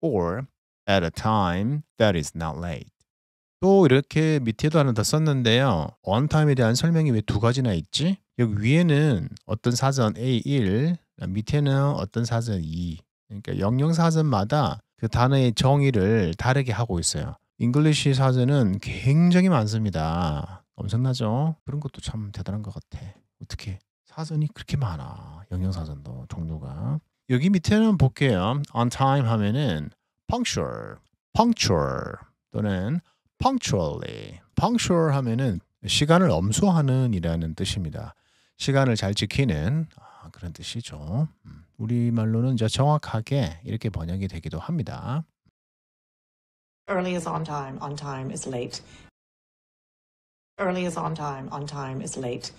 [SPEAKER 1] or at a time that is not late. 또 이렇게 밑에도 하나 더 썼는데요. on time에 대한 설명이 왜 두 가지나 있지? 여기 위에는 어떤 사전 A1, 밑에는 어떤 사전 2. 그러니까 영영 사전마다 그 단어의 정의를 다르게 하고 있어요. 잉글리시 사전은 굉장히 많습니다. 엄청나죠? 그런 것도 참 대단한 것 같아. 어떻게 사전이 그렇게 많아. 영양사전도 종류가. 여기 밑에는 볼게요. on time 하면은 punctual, punctual 또는 punctually. punctual 하면은 시간을 엄수하는 이라는 뜻입니다. 시간을 잘 지키는 아, 그런 뜻이죠. 음, 우리말로는 이제 정확하게 이렇게 번역이 되기도 합니다.
[SPEAKER 2] Early is on time, on time is late. Early is on time, on time is late.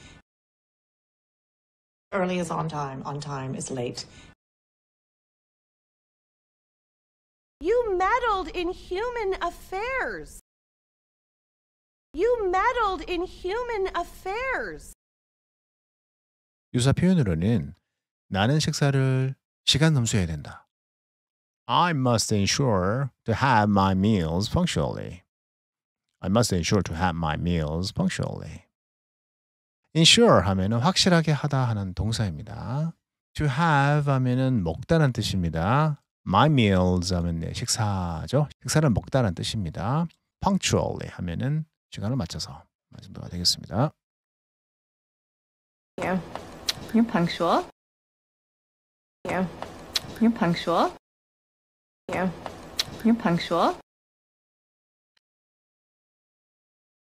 [SPEAKER 2] early is on time, on time is late. You meddled in human affairs. You meddled in human affairs.
[SPEAKER 1] 유사 표현으로는 나는 식사를 시간 넘수해야 된다. I must ensure to have my meals punctually. I must ensure to have my meals punctually. ensure 하면은 확실하게 하다 하는 동사입니다. to have 하면은 먹다란 뜻입니다. my meals 하면 네, 식사죠. 식사를 먹다란 뜻입니다. punctually 하면은 시간을 맞춰서 정도가 되겠습니다.
[SPEAKER 2] Yeah. You're punctual. Yeah. You're punctual. Yeah. You're punctual.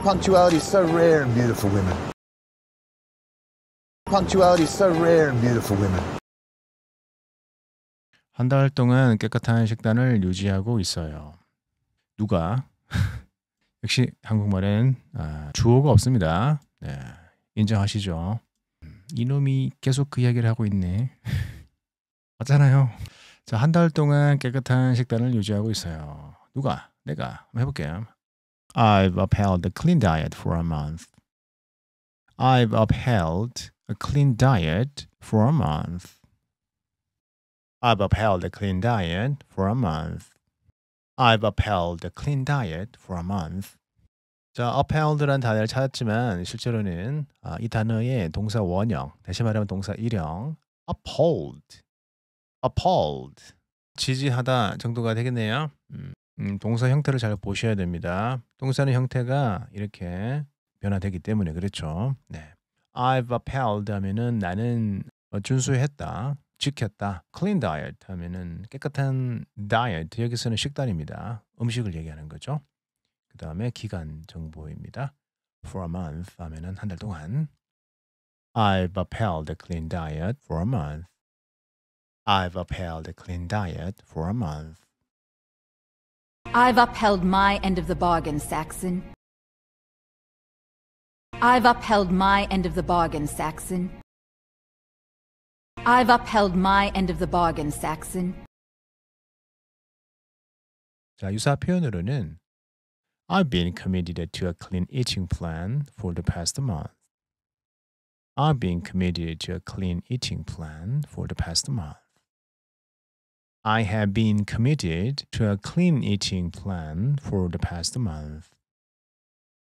[SPEAKER 2] Punctuality is so rare in beautiful women. Punctuality is so rare in beautiful women.
[SPEAKER 1] 한 달 동안 깨끗한 식단을 유지하고 있어요. 누가? 역시 한국말엔 아, 주어가 없습니다. 네, 인정하시죠? 이놈이 계속 그 이야기를 하고 있네. 맞잖아요. 한 달 동안 깨끗한 식단을 유지하고 있어요. 누가? 내가. 한번 해볼게요. I've upheld a clean diet for a month. I've upheld a clean diet for a month. I've upheld a clean diet for a month. I've upheld a clean diet for a month. 자, upheld,란 단어를 찾았지만 실제로는 아, 이 단어의 동사 원형, 다시 말하면 동사 일형, uphold, uphold, 지지하다 정도가 되겠네요. 음, 동사 형태를 잘 보셔야 됩니다. 동사는 형태가 이렇게 변화되기 때문에 그렇죠. 네. I've upheld 하면은 나는 준수했다. 지켰다. clean diet 하면은 깨끗한 diet 여기서는 식단입니다. 음식을 얘기하는 거죠. 그 다음에 기간 정보입니다. for a month 하면은 한 달 동안 I've upheld a clean diet for a month. I've upheld a clean diet for a month.
[SPEAKER 2] I've upheld my end of the bargain, Saxon. I've upheld my end of the bargain, Saxon. I've upheld my end of the bargain, Saxon.
[SPEAKER 1] 자, 유사 표현으로는 I've been committed to a clean eating plan for the past month. I've been committed to a clean eating plan for the past month. I have been committed to a clean eating plan for the past month.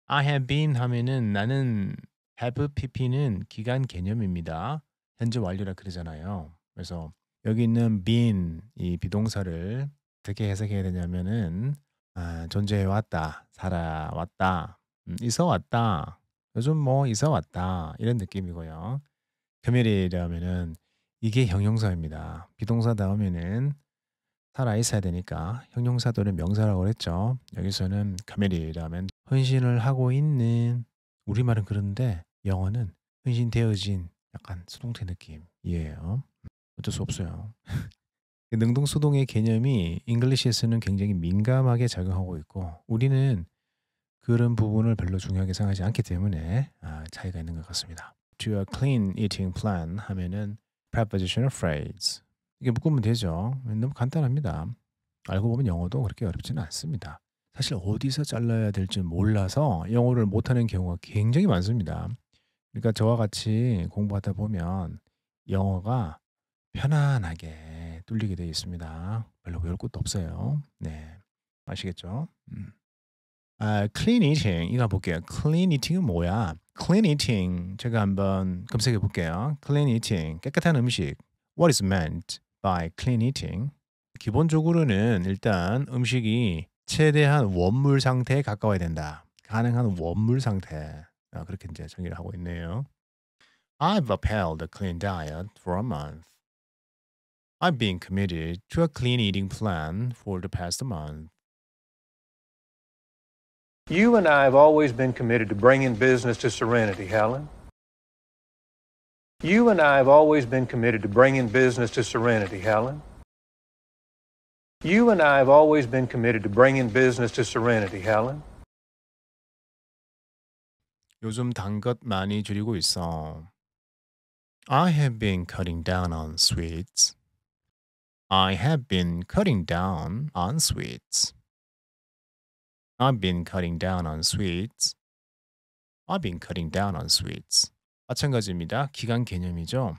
[SPEAKER 1] I have been 하면은 나는 have pp는 기간 개념입니다. 현재 완료라 그러잖아요. 그래서 여기 있는 been 이 비동사를 어떻게 해석해야 되냐면은 아, 존재해 왔다, 살아 왔다, 음, 있어 왔다. 요즘 뭐 있어 왔다 이런 느낌이고요. 금요일이라면은 이게 형용사입니다. 비동사 다음에는 살아 있어야 되니까 형용사들은 명사라고 그랬죠 여기서는 가메리라면 헌신을 하고 있는 우리말은 그런데 영어는 헌신되어진 약간 수동태 느낌이에요. 어쩔 수 없어요. 그 능동 수동의 개념이 잉글리시에서는 굉장히 민감하게 작용하고 있고 우리는 그런 부분을 별로 중요하게 생각하지 않기 때문에 아, 차이가 있는 것 같습니다. To a clean eating plan 하면은 prepositional phrase 이게 묶으면 되죠. 너무 간단합니다. 알고 보면 영어도 그렇게 어렵지는 않습니다. 사실 어디서 잘라야 될지 몰라서 영어를 못하는 경우가 굉장히 많습니다. 그러니까 저와 같이 공부하다 보면 영어가 편안하게 뚫리게 되어 있습니다. 별로 외울 것도 없어요. 네, 아시겠죠? 음. 아, clean eating 이거 볼게요. clean eating은 뭐야? clean eating 제가 한번 검색해 볼게요. clean eating 깨끗한 음식. What is meant? by clean eating. 기본적으로는 일단 음식이 최대한 원물 상태에 가까워야 된다. 가능한 원물 상태. 아, 그렇게 이제 정의를 하고 있네요. I've upheld a clean diet for a month. I've been committed to a clean eating plan for the past month.
[SPEAKER 2] You and I have always been committed to bringing business to serenity, Helen. You and I have always been committed to bringing business to serenity, Helen. You and I have always been committed to bringing business to serenity,
[SPEAKER 1] Helen. 요즘 많이 줄이고 있어. I have been cutting down on sweets. I have been cutting down on sweets. I've been cutting down on sweets. I've been cutting down on sweets. 마찬가지입니다. 기간 개념이죠.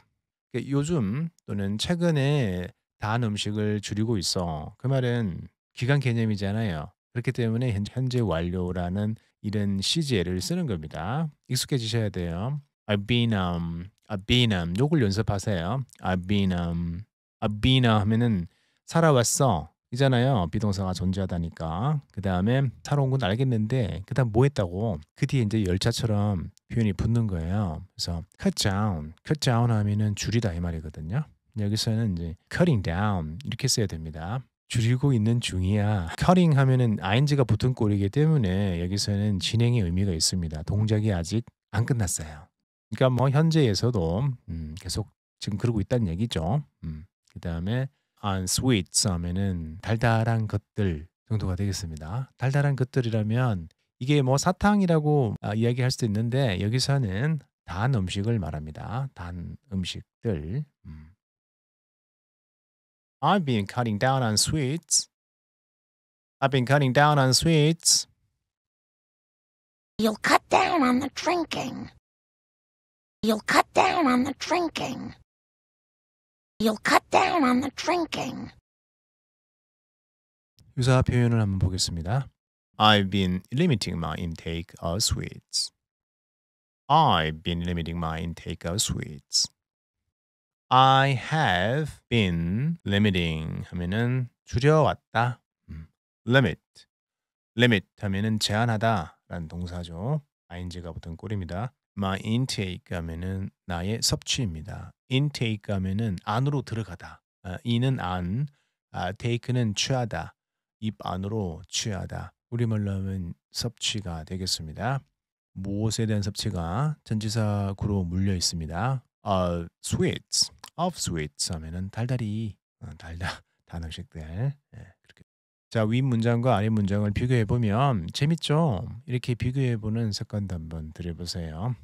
[SPEAKER 1] 그 요즘 또는 최근에 단 음식을 줄이고 있어. 그 말은 기간 개념이잖아요. 그렇기 때문에 현재 완료라는 이런 시제를 쓰는 겁니다. 익숙해지셔야 돼요. I've been um, I've been um. 요걸 연습하세요. I've been um, I've been um 하면은 살아왔어. 이잖아요. 비동사가 존재하다니까. 그 다음에 사러 온건 알겠는데 그 다음 뭐 했다고? 그 뒤에 이제 열차처럼 표현이 붙는 거예요. 그래서 cut down, cut down 하면은 줄이다 이 말이거든요. 여기서는 이제 cutting down 이렇게 써야 됩니다. 줄이고 있는 중이야. cutting 하면은 ing가 붙은 꼴이기 때문에 여기서는 진행의 의미가 있습니다. 동작이 아직 안 끝났어요. 그러니까 뭐 현재에서도 음, 계속 지금 그러고 있다는 얘기죠. 음, 그 다음에 on sweets 하면은 달달한 것들 정도가 되겠습니다. 달달한 것들이라면 이게 뭐 사탕이라고 아, 이야기할 수도 있는데 여기서는 단 음식을 말합니다. 단 음식들. 음. I've been cutting down on sweets. I've been cutting down on sweets. You'll cut down on the drinking.
[SPEAKER 2] You'll cut down on the drinking. You'll cut down on the drinking.
[SPEAKER 1] 유사 표현을 한번 보겠습니다. I've been limiting my intake of sweets. I've been limiting my intake of sweets. I have been limiting 하면은 줄여왔다. limit. limit 하면은 제한하다 라는 동사죠. ing가 붙은 꼴입니다. my intake 하면은 나의 섭취입니다. intake 하면은 안으로 들어가다. 어, 이는 안, 아, take는 취하다. 입 안으로 취하다. 우리말로 하면 섭취가 되겠습니다. 무엇에 대한 섭취가 전지사 구로 물려 있습니다. Uh, sweets, of sweets 하면은 달달이, 어, 달다 단음식들. 예, 자, 윗 문장과 아래 문장을 비교해 보면 재밌죠? 이렇게 비교해 보는 습관도 한번 들여보세요.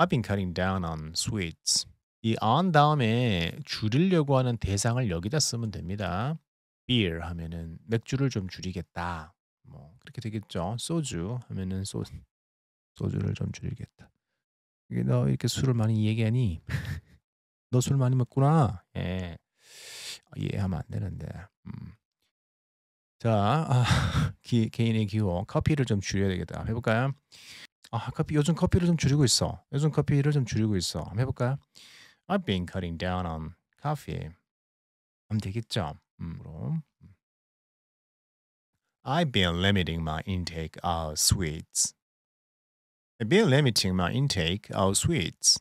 [SPEAKER 1] I've been cutting down on sweets. 이 on 다음에 줄이려고 하는 대상을 여기다 쓰면 됩니다. beer 하면은 맥주를 좀 줄이겠다. 뭐 그렇게 되겠죠. 소주 하면은 소 소주를 좀 줄이겠다. 이게 너 이렇게 술을 많이 얘기하니 너 술 많이 먹구나. 예. 아, 이해하면 안 되는데. 음. 자, 아, 기, 개인의 기호 커피를 좀 줄여야 되겠다. 해볼까요? 아 커피 요즘 커피를 좀 줄이고 있어. 요즘 커피를 좀 줄이고 있어. 한번 해볼까요? I've been cutting down on coffee. 하면 되겠죠. 음, 그럼. I've been limiting my intake of sweets. I've been limiting my intake of sweets.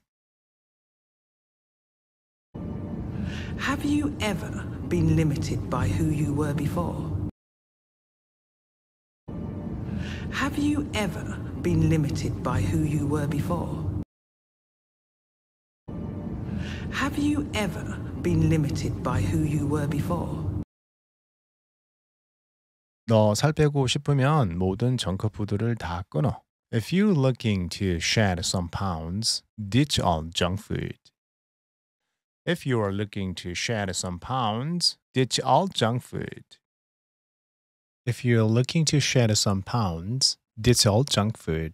[SPEAKER 2] Have you ever been limited by who you were before? Have you ever been limited by who you were before? Have you ever been limited by who you were
[SPEAKER 1] before? 빼고 싶으면 모든 정크푸드를 다 끊어. If you're looking to shed some pounds, ditch all junk food. If you are looking to shed some pounds, ditch all junk food. If you're looking to shed some pounds, t h i s all junk food.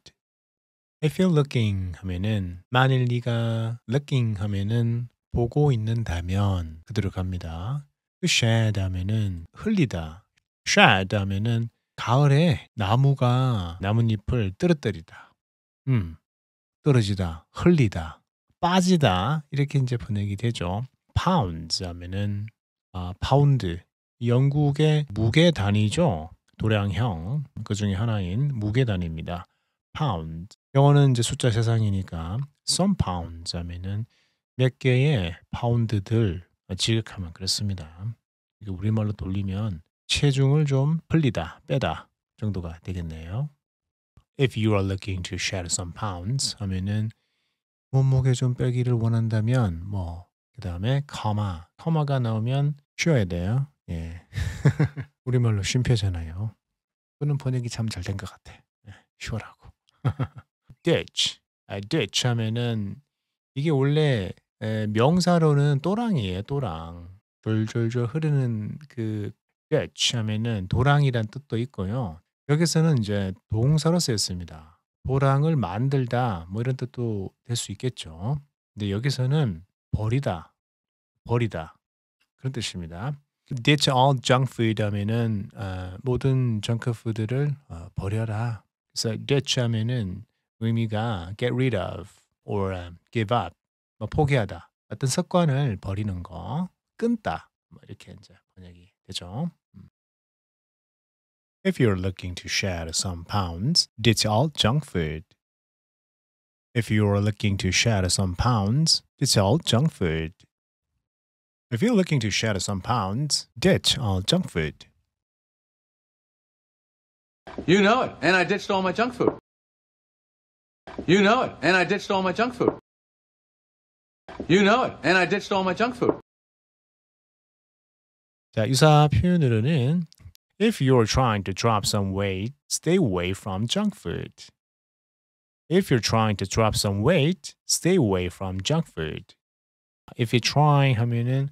[SPEAKER 1] If you're looking 하면은 만일 네가 looking 하면은 보고 있는다면 그대로 갑니다. shed 하면은 흘리다. shed 하면은 가을에 나무가 나뭇잎을 떨어뜨리다. 음, 떨어지다, 흘리다, 빠지다 이렇게 이제 번역기 되죠. pounds 하면은 아, 파운드 영국의 무게단위죠. 도량형 그 중에 하나인 무게단위입니다. pound. 영어는 이제 숫자 세상이니까 some pounds 하면은 몇 개의 파운드들 지극하면 그렇습니다. 이게 우리말로 돌리면 체중을 좀 풀리다, 빼다 정도가 되겠네요. If you are looking to shed some pounds 하면은 몸무게 좀 빼기를 원한다면 뭐 그다음에 comma, comma가 나오면 쉬어야 돼요. 예. 우리말로 쉼표잖아요. 그는 번역이 참 잘 된 것 같아. 예, 휴어라고. ditch. 아, ditch 하면은 이게 원래 에, 명사로는 또랑이에요. 또랑. 졸졸졸 흐르는 그 ditch 하면은 도랑이란 뜻도 있고요. 여기서는 이제 동사로 쓰였습니다. 도랑을 만들다 뭐 이런 뜻도 될 수 있겠죠. 근데 여기서는 버리다, 버리다 그런 뜻입니다. ditch all junk food 하면은 어, 모든 정크푸드를 어, 버려라. 그래서 ditch 하면은 의미가 get rid of or um, give up, 뭐 포기하다. 어떤 습관을 버리는 거, 끊다. 뭐 이렇게 이제 번역이 되죠. If you're looking to shed some pounds, ditch all junk food. If you are looking to shed some pounds, ditch all junk food. If you're looking to shed some pounds, ditch all junk food.
[SPEAKER 2] You know it, and I ditched all my junk food. You know it, and I ditched all my junk food.
[SPEAKER 1] You know it, and I ditched all my junk food. 자, 유사 표현으로는 If you're trying to drop some weight, stay away from junk food. If you're trying to drop some weight, stay away from junk food. If you're trying 하면은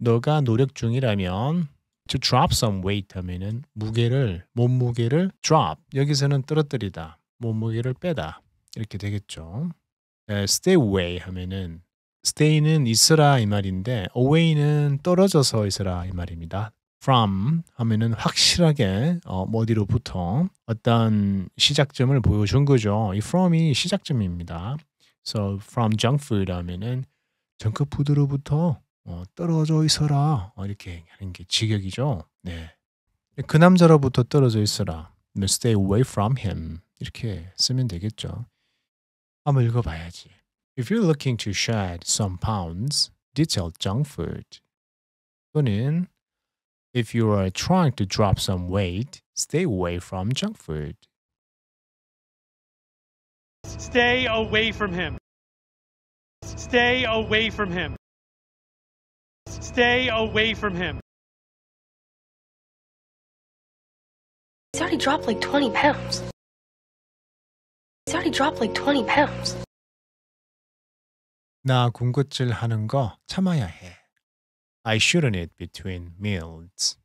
[SPEAKER 1] 너가 노력 중이라면 to drop some weight 하면은 무게를 몸무게를 drop 여기서는 떨어뜨리다 몸무게를 빼다 이렇게 되겠죠. stay away 하면은 stay는 있으라 이 말인데 away는 떨어져서 있으라 이 말입니다. from 하면은 확실하게 어, 어디로부터 어떤 시작점을 보여준 거죠. 이 from이 시작점입니다. so from junk food 하면은 정크푸드로부터 어, 떨어져 있어라 이렇게 하는 게 직역이죠. 네. 그 남자로부터 떨어져 있어라. Stay away from him. 이렇게 쓰면 되겠죠. 한번 읽어봐야지. If you're looking to shed some pounds, detail junk food. 또는 If you are trying to drop some weight, stay away from junk food.
[SPEAKER 2] Stay away from him. Stay away from him. Stay away from him. He's already dropped like 20 pounds. He's already dropped like 20 pounds.
[SPEAKER 1] 나 군것질 하는 거 참아야 해. I shouldn't eat between meals.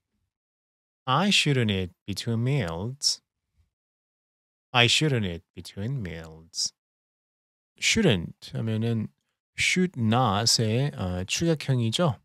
[SPEAKER 1] I shouldn't eat between meals. I shouldn't eat between meals. shouldn't 하면은 should not의 어, 추격형이죠.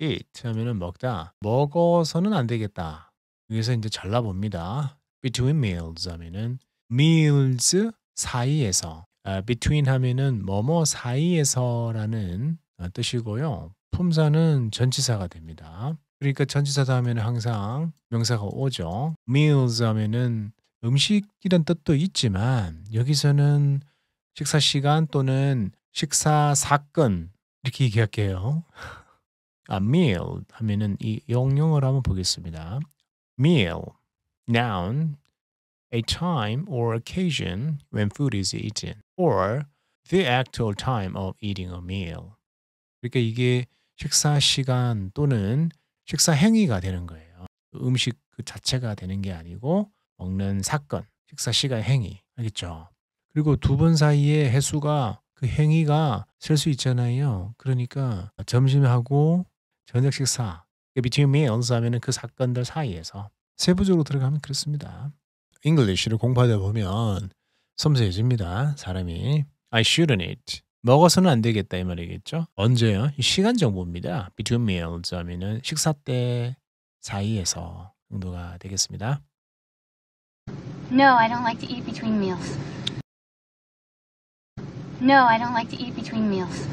[SPEAKER 1] eat 하면은 먹다. 먹어서는 안 되겠다. 여기서 이제 잘라봅니다. between meals 하면은 meals 사이에서 아, between 하면은 뭐뭐 사이에서라는 어, 뜻이고요. 품사는 전치사가 됩니다. 그러니까 전치사다 하면 항상 명사가 오죠. meals 하면은 음식이란 뜻도 있지만 여기서는 식사 시간 또는 식사 사건 이렇게 얘기할게요. 아, meal 하면은 이 영용을 한번 보겠습니다. meal, noun, a time or occasion when food is eaten, or the actual time of eating a meal. 그러니까 이게 식사 시간 또는 식사 행위가 되는 거예요. 음식 그 자체가 되는 게 아니고 먹는 사건, 식사 시간 행위 알겠죠? 그리고 두 번 사이에 해수가 그 행위가 셀 수 있잖아요. 그러니까 점심하고 저녁 식사, between meals 하면은 그 사건들 사이에서 세부적으로 들어가면 그렇습니다. English를 공부하다 보면 섬세해집니다. 사람이 I shouldn't eat. 먹어서는 안 되겠다 이 말이겠죠. 언제요? 시간 정보입니다. Between meals 하면은 식사 때 사이에서 정도가 되겠습니다.
[SPEAKER 2] No, I don't like to eat between meals. No, I don't like to eat between meals.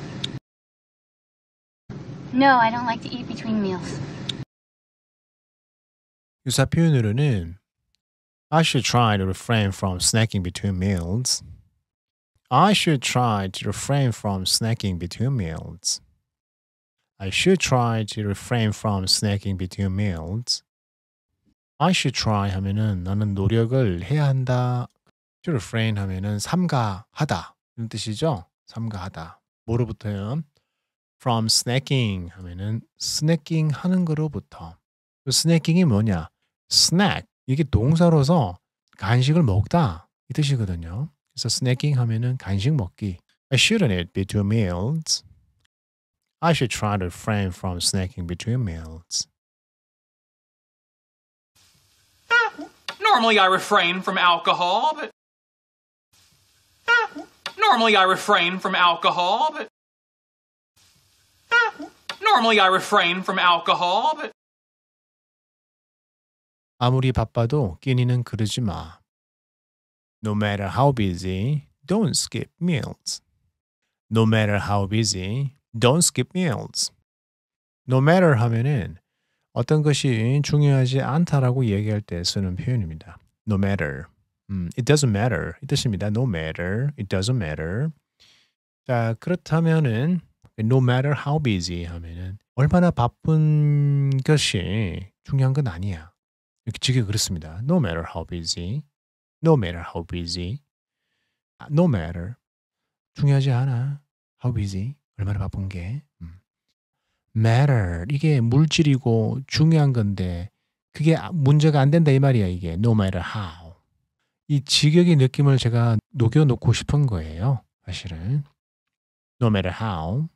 [SPEAKER 2] No, I don't like to eat between meals.
[SPEAKER 1] 유사 표현으로는 I should try to refrain from snacking between meals. I should try to refrain from snacking between meals. I should try to refrain from snacking between meals. I should try 하면은 나는 노력을 해야 한다. To refrain 하면은 삼가하다 이런 뜻이죠. 삼가하다. 뭐로부터요? from snacking 하면은 snacking 하는 거로부터 snacking이 뭐냐? snack 이게 동사로서 간식을 먹다 이 뜻이거든요. 그래서 snacking 하면은 간식 먹기. I shouldn't eat between meals. I should try to refrain from snacking between meals.
[SPEAKER 2] Normally I refrain from alcohol, but Normally I refrain from alcohol, but Normally I refrain from alcohol, but
[SPEAKER 1] 아무리 바빠도 끼니는 그러지 마. No matter how busy, don't skip meals. No matter how busy, don't skip meals. No matter 하면은 어떤 것이 중요하지 않다라고 얘기할 때 쓰는 표현입니다. No matter. 음, it doesn't matter. 이 뜻입니다. No matter. It doesn't matter. 자, 그렇다면은 No matter how busy 하면은 얼마나 바쁜 것이 중요한 건 아니야. 이렇게 지게 그렇습니다. No matter how busy, no matter how busy, no matter 중요하지 않아. How busy 얼마나 바쁜 게 음. matter 이게 물질이고 중요한 건데 그게 문제가 안 된다 이 말이야 이게 no matter how 이 직역의 느낌을 제가 녹여놓고 싶은 거예요 사실은 no matter how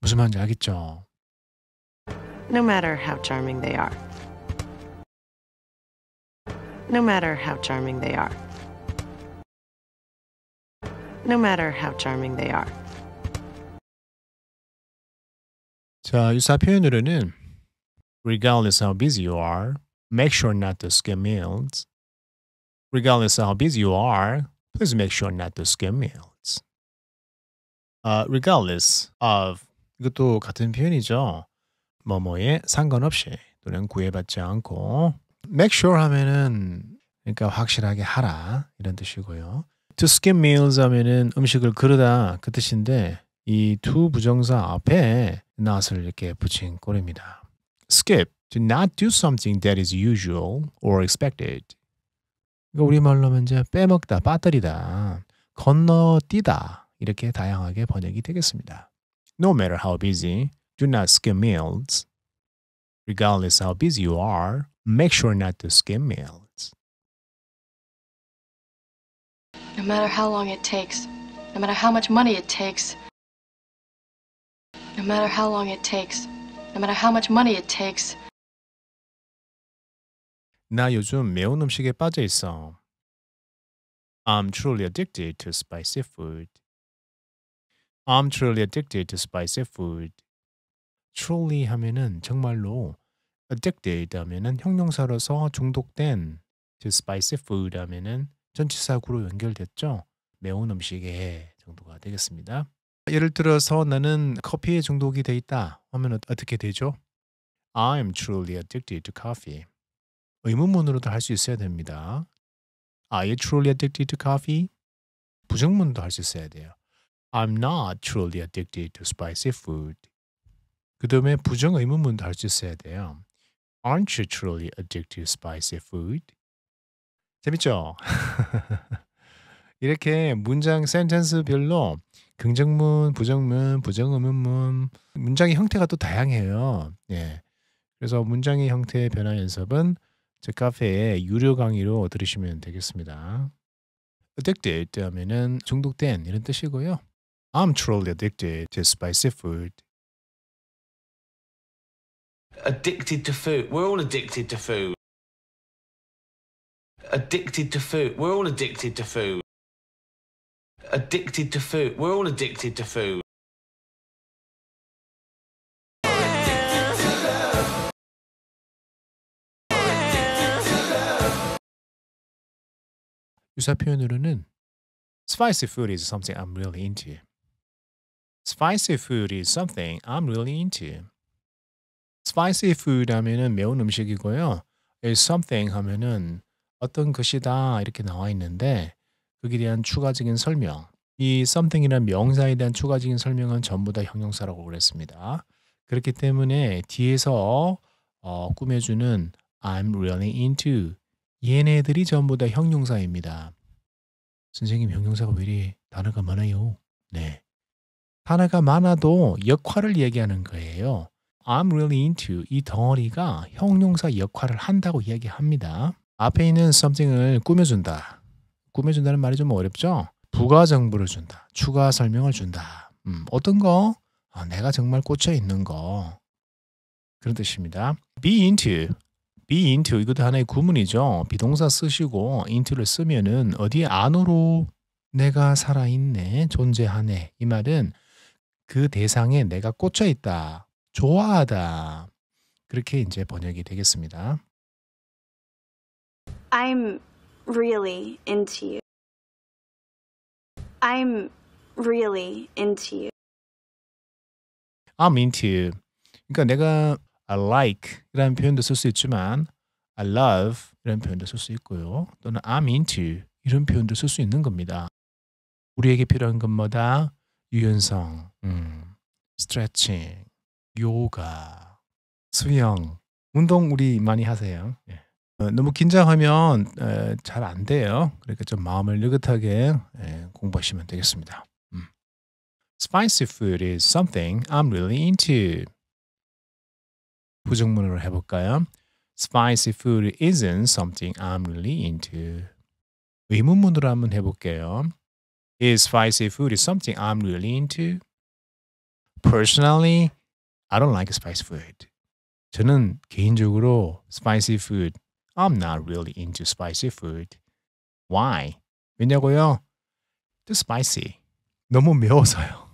[SPEAKER 1] 무슨 말인지 알겠죠?
[SPEAKER 2] No matter how charming they are. No matter how charming they are. No matter how charming they are.
[SPEAKER 1] 자, 유사 표현으로는 regardless how busy you are, make sure not to skim meals. Regardless how busy you are, please make sure not to skim meals. Uh, regardless of 이것도 같은 표현이죠. 뭐뭐에 상관없이 또는 구애받지 않고 make sure 하면은 그러니까 확실하게 하라 이런 뜻이고요. to skip meals 하면은 음식을 그르다 그 뜻인데 이 to 부정사 앞에 not을 이렇게 붙인 꼴입니다. skip to not do something that is usual or expected. 그러니까 우리말로 이제 빼먹다, 빠뜨리다, 건너뛰다 이렇게 다양하게 번역이 되겠습니다. No matter how busy, do not skim meals. Regardless how busy you are, make sure not to skim meals.
[SPEAKER 2] No matter how long it takes, no matter how much money it takes, no matter how long it takes, no matter how much money it takes.
[SPEAKER 1] 나 요즘 매운 음식에 빠져 있어. I'm truly addicted to spicy food. I'm truly addicted to spicy food. truly 하면은 정말로 addicted 하면은 형용사로서 중독된 to spicy food 하면은 전치사구로 연결됐죠. 매운 음식에 정도가 되겠습니다. 예를 들어서 나는 커피에 중독이 돼 있다 하면 어떻게 되죠? I'm truly addicted to coffee. 의문문으로도 할 수 있어야 됩니다. Are you truly addicted to coffee? 부정문도 할 수 있어야 돼요. I'm not truly addicted to spicy food. 그 다음에 부정 의문문도 할 수 있어야 돼요. Aren't you truly addicted to spicy food? 재밌죠? 이렇게 문장 센텐스별로 긍정문, 부정문, 부정의문문 문장의 형태가 또 다양해요. 예. 그래서 문장의 형태의 변화 연습은 제 카페에 유료 강의로 들으시면 되겠습니다. addicted 하면 중독된 이런 뜻이고요. I'm truly addicted to spicy food.
[SPEAKER 2] Addicted to food. We're all addicted to food. Addicted to food. We're all addicted to food. Addicted to food. We're all addicted to food.
[SPEAKER 1] 유사 표현으로는 spicy food is something I'm really into. Spicy food is something I'm really into. Spicy food 하면은 매운 음식이고요. is something 하면은 어떤 것이다 이렇게 나와 있는데 거기에 대한 추가적인 설명 이 something이란 명사에 대한 추가적인 설명은 전부 다 형용사라고 그랬습니다. 그렇기 때문에 뒤에서 어, 꾸며주는 I'm really into 얘네들이 전부 다 형용사입니다. 선생님 형용사가 왜 이리 단어가 많아요? 네. 하나가 많아도 역할을 얘기하는 거예요. I'm really into 이 덩어리가 형용사 역할을 한다고 이야기합니다. 앞에 있는 something을 꾸며준다. 꾸며준다는 말이 좀 어렵죠? 부가 정보를 준다. 추가 설명을 준다. 음, 어떤 거? 아, 내가 정말 꽂혀 있는 거. 그런 뜻입니다. be into be into 이것도 하나의 구문이죠. 비동사 쓰시고 into를 쓰면은 어디 안으로 내가 살아있네, 존재하네. 이 말은 그 대상에 내가 꽂혀 있다, 좋아하다. 그렇게 이제 번역이 되겠습니다.
[SPEAKER 2] I'm really into you. I'm really into you.
[SPEAKER 1] I'm into you. 그러니까 내가 I like 이라 표현도 쓸 수 있지만 I love 이런 표현도 쓸 수 있고요. 또는 I'm into 이런 표현도 쓸 수 있는 겁니다. 우리에게 필요한 것마다 유연성, 음, 스트레칭, 요가, 수영, 운동 우리 많이 하세요. 예. 어, 너무 긴장하면 잘 안 돼요. 그러니까 좀 마음을 느긋하게 에, 예, 공부하시면 되겠습니다. 음. Spicy food is something I'm really into. 부정문으로 해볼까요? Spicy food isn't something I'm really into. 의문문으로 한번 해볼게요. is spicy food is something I'm really into. Personally, I don't like spicy food. 저는 개인적으로 spicy food, I'm not really into spicy food. Why? 왜냐고요? Too spicy. 너무 매워서요.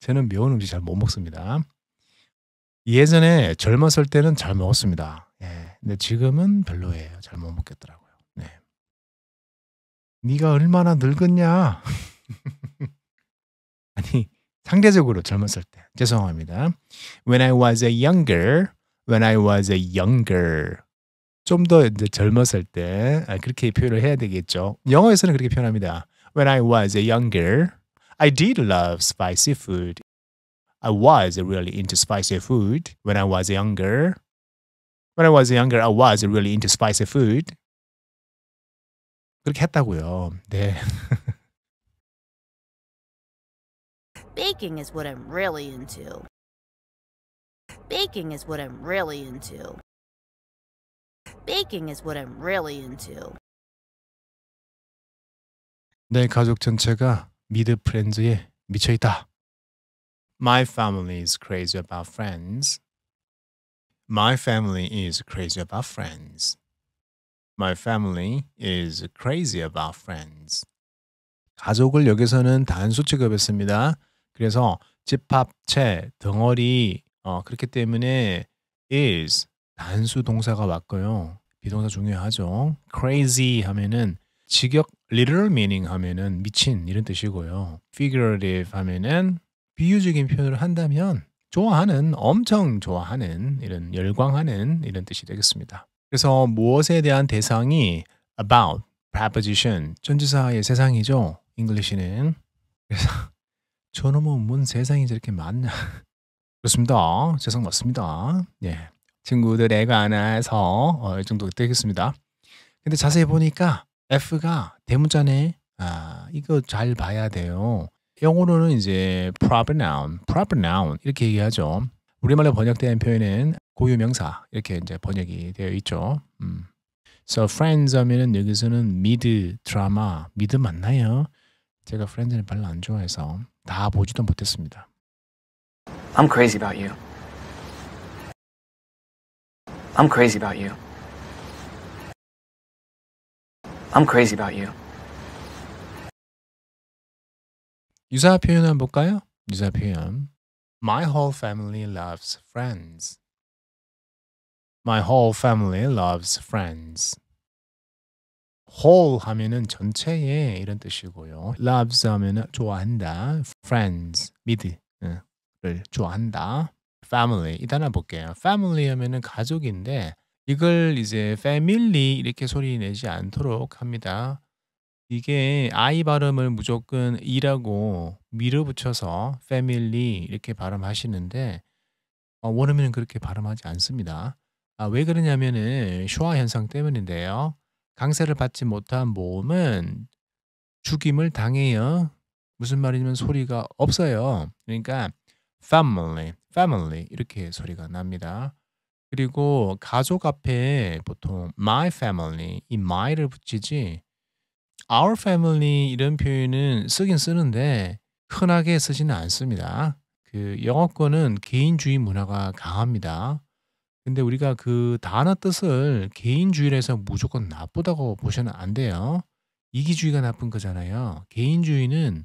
[SPEAKER 1] 저는 매운 음식 잘 못 먹습니다. 예전에 젊었을 때는 잘 먹었습니다. 예, 근데 지금은 별로예요. 잘 못 먹겠더라고요. 네가 얼마나 늙었냐? 아니 상대적으로 젊었을 때 죄송합니다. When I was a younger, when I was a younger 좀더 이제 젊었을 때 아, 그렇게 표현을 해야 되겠죠. 영어에서는 그렇게 표현합니다. When I was a younger, I did love spicy food. I was really into spicy food when I was younger. When I was younger, I was really into spicy food. 그렇게 했다고요.
[SPEAKER 2] 네. Baking is what I'm really into. Baking is what I'm really into. Baking is what I'm really into.
[SPEAKER 1] 내 가족 전체가 미드 프렌즈에 미쳐 있다. My family is crazy about friends. My family is crazy about friends. My family is crazy about friends. 가족을 여기서는 단수 취급했습니다. 그래서 집합체, 덩어리 어, 그렇기 때문에 is 단수 동사가 왔고요. 비동사 중요하죠. crazy 하면은 직역 literal meaning 하면은 미친 이런 뜻이고요. figurative 하면은 비유적인 표현을 한다면 좋아하는, 엄청 좋아하는 이런 열광하는 이런 뜻이 되겠습니다. 그래서 무엇에 대한 대상이 about, preposition, 전지사의 세상이죠. English는. 그래서 저놈은 뭔 세상이 저렇게 많냐. 그렇습니다. 세상 맞습니다. 예. 친구들 애가 안아서 어, 이 정도 되겠습니다. 근데 자세히 보니까 F가 대문자네. 아, 이거 잘 봐야 돼요. 영어로는 이제 proper noun, proper noun 이렇게 얘기하죠. 우리말로 번역된 표현은 고유명사 이렇게 이제 번역이 되어 있죠. 음. So friends 하면은 여기서는 미드 드라마 미드 맞나요? 제가 프렌즈를 별로 안 좋아해서 다 보지도 못했습니다.
[SPEAKER 2] I'm crazy about you. I'm crazy about you. I'm crazy about you. 유사 표현 한번 볼까요?
[SPEAKER 1] 유사 표현. My whole family loves friends. My whole family loves friends. whole 하면은 전체에 이런 뜻이고요. loves 하면은 좋아한다. friends, m i 를 좋아한다. family 이 단어 볼게요. family 하면은 가족인데 이걸 이제 family 이렇게 소리 내지 않도록 합니다. 이게 아이 발음을 무조건 이라고 밀어붙여서 패밀리 이렇게 발음하시는데 어, 원어민은 그렇게 발음하지 않습니다. 아, 왜 그러냐면은 쇼아 현상 때문인데요. 강세를 받지 못한 모음은 죽임을 당해요. 무슨 말이냐면 소리가 없어요. 그러니까 family, family 이렇게 소리가 납니다. 그리고 가족 앞에 보통 my family 이 my를 붙이지 our family 이런 표현은 쓰긴 쓰는데 흔하게 쓰지는 않습니다. 그 영어권은 개인주의 문화가 강합니다. 근데 우리가 그 단어 뜻을 개인주의라서 무조건 나쁘다고 보시면 안 돼요. 이기주의가 나쁜 거잖아요. 개인주의는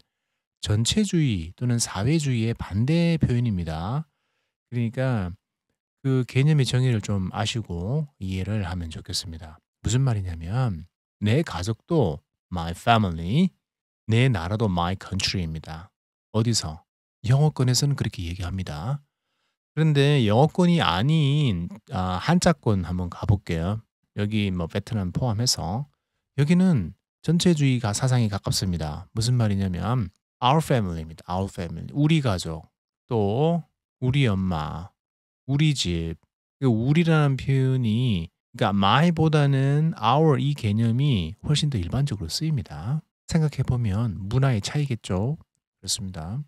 [SPEAKER 1] 전체주의 또는 사회주의의 반대 표현입니다. 그러니까 그 개념의 정의를 좀 아시고 이해를 하면 좋겠습니다. 무슨 말이냐면 내 가족도 my family. 내 나라도 my country입니다. 어디서? 영어권에서는 그렇게 얘기합니다. 그런데 영어권이 아닌 아, 한자권 한번 가볼게요. 여기 뭐 베트남 포함해서 여기는 전체주의가 사상에 가깝습니다. 무슨 말이냐면 our family입니다. our family 우리 가족 또 우리 엄마 우리 집 그 우리라는 표현이 그러니까 my보다는 our 이 개념이 훨씬 더 일반적으로 쓰입니다. 생각해보면 문화의 차이겠죠. 그렇습니다.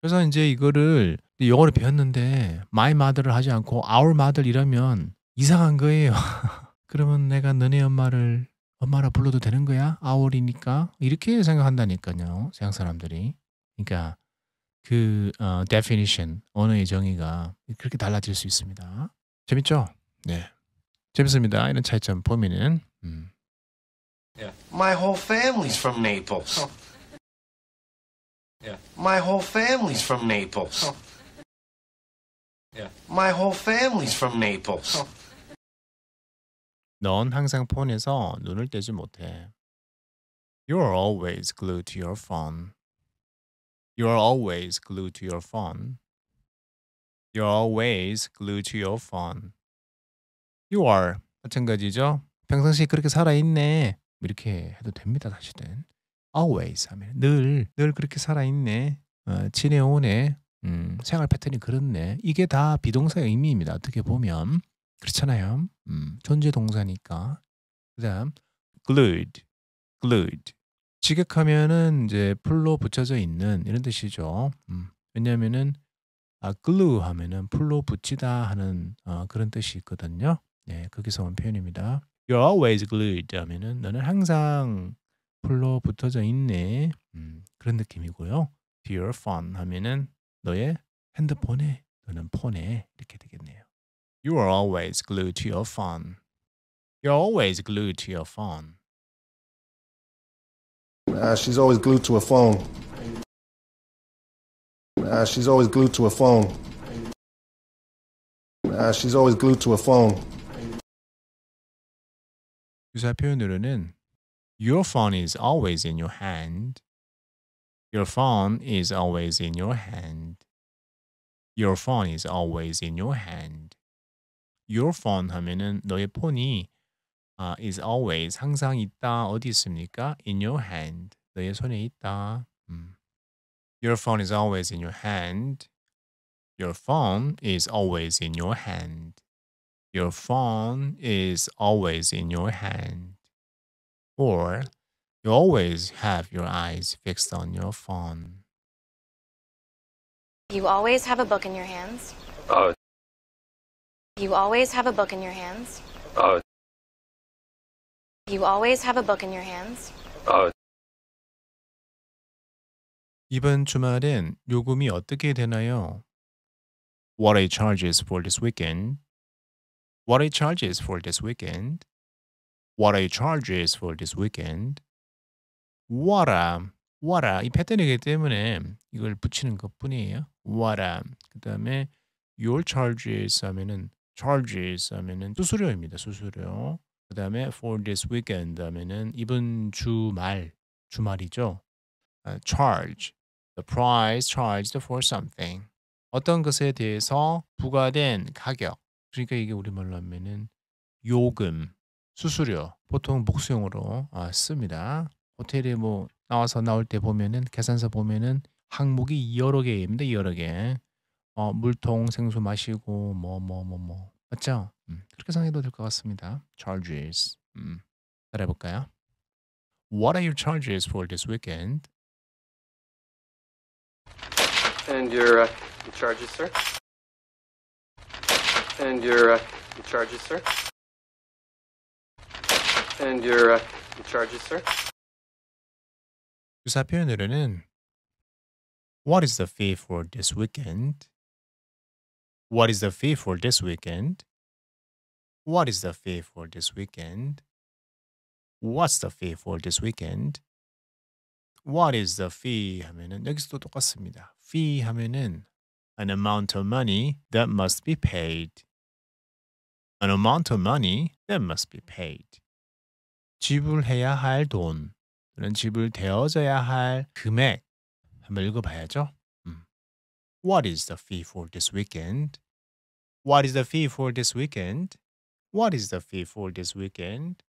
[SPEAKER 1] 그래서 이제 이거를 영어를 배웠는데 my mother를 하지 않고 our mother 이러면 이상한 거예요. 그러면 내가 너네 엄마를 엄마라 불러도 되는 거야? 아월이니까 이렇게 생각한다니까요. 세상 사람들이. 그러니까 그 어, definition 언어의 정의가 그렇게 달라질 수 있습니다. 재밌죠? 네. 재밌습니다. 이런 차이점 범인은. 음.
[SPEAKER 2] Yeah. My whole family's from Naples. My whole family's from Naples. My whole family's from Naples. Oh.
[SPEAKER 1] 넌 항상 폰에서 눈을 떼지 못해. You're always glued to your phone. You're always glued to your phone. You're always glued to your phone. You are 마찬가지죠. 평상시에 그렇게 살아있네. 이렇게 해도 됩니다. 사실은 always 하면 늘늘 그렇게 살아있네. 어, 지내오네. 음, 생활 패턴이 그렇네. 이게 다 비동사의 의미입니다. 어떻게 보면 그렇잖아요. 음, 존재 동사니까. 그다음 glued, glued. 직역하면은 이제 풀로 붙여져 있는 이런 뜻이죠. 음, 왜냐하면은 아, glue 하면은 풀로 붙이다 하는 어, 그런 뜻이 있거든요. 네, 거기서 온 표현입니다. You're always glued 하면은 너는 항상 풀로 붙어져 있네. 음, 그런 느낌이고요. To your phone 하면은 너의 핸드폰에 너는 폰에 이렇게 되겠네요. You are always glued to your phone. You're always glued to your phone.
[SPEAKER 2] Uh, she's always glued to her phone. Uh, she's always glued to her phone. Uh, she's always glued to her phone.
[SPEAKER 1] 의사 표현으로는 Your phone is always in your hand. Your phone is always in your hand. Your phone is always in your hand. Your phone 하면은 너의 폰이 uh, is always 항상 있다 어디 있습니까? In your hand 너의 손에 있다. 음. Your phone is always in your hand. Your phone is always in your hand. Your phone is always in your hand, or you always have your eyes fixed on your phone.
[SPEAKER 2] You always have a book in your hands. Uh. You always have a book in your hands. Uh. You always have a book in your hands. Uh. 이번 주말엔 요금이 어떻게 되나요?
[SPEAKER 1] What are charges for this weekend? What are your charges for this weekend? What are your charges for this weekend? What a, what a 이 패턴이기 때문에 이걸 붙이는 것뿐이에요. What a 그 다음에 your charges 하면은 charges 하면은 수수료입니다. 수수료. 그 다음에 for this weekend 하면은 이번 주말 주말이죠. Uh, charge the price charged for something 어떤 것에 대해서 부과된 가격 그러니까 이게 우리말로 하면은 요금, 수수료 보통 목수용으로 아, 씁니다. 호텔에 뭐 나와서 나올 때 보면은 계산서 보면은 항목이 여러 개입니다. 여러 개. 어, 물통 생수 마시고 뭐 뭐 뭐뭐 뭐, 뭐, 맞죠? 음, 그렇게 생각해도 될 것 같습니다. Charges. 음, 따라해볼까요? What are your charges for this weekend?
[SPEAKER 2] And your, uh, charges, sir? And your, uh, your charges, sir? And your, uh, your charges, sir? for this weekend? What is the fee for this weekend?
[SPEAKER 1] What is the fee for this weekend? What's the fee for this weekend? What is the fee 하면은 여기서도 똑같습니다. fee 하면은 an amount of money that must be paid. An amount of money that must be paid. 지불해야 할 돈, 또는 지불되어져야 할 금액. 한번 읽어봐야죠. What is the fee for this weekend? What is the fee for this weekend? What is the fee for this weekend?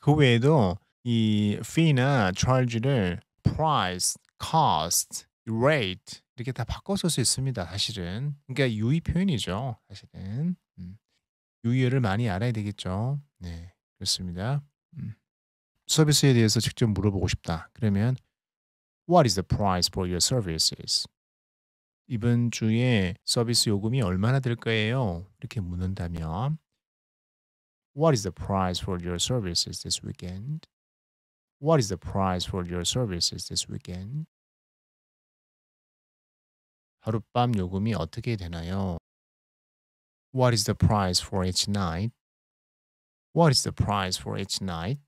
[SPEAKER 1] 그 외에도 이 fee나 charge를 price, cost, rate 이렇게 다 바꿔 쓸 수 있습니다. 사실은 그러니까 유의 표현이죠. 사실은 음. 유의어를 많이 알아야 되겠죠. 네, 그렇습니다. 음. 서비스에 대해서 직접 물어보고 싶다. 그러면 What is the price for your services? 이번 주에 서비스 요금이 얼마나 들 거예요? 이렇게 묻는다면 What is the price for your services this weekend? What is the price for your services this weekend? 하룻밤 요금이 어떻게 되나요? What is the price for each night? What is the price for each night?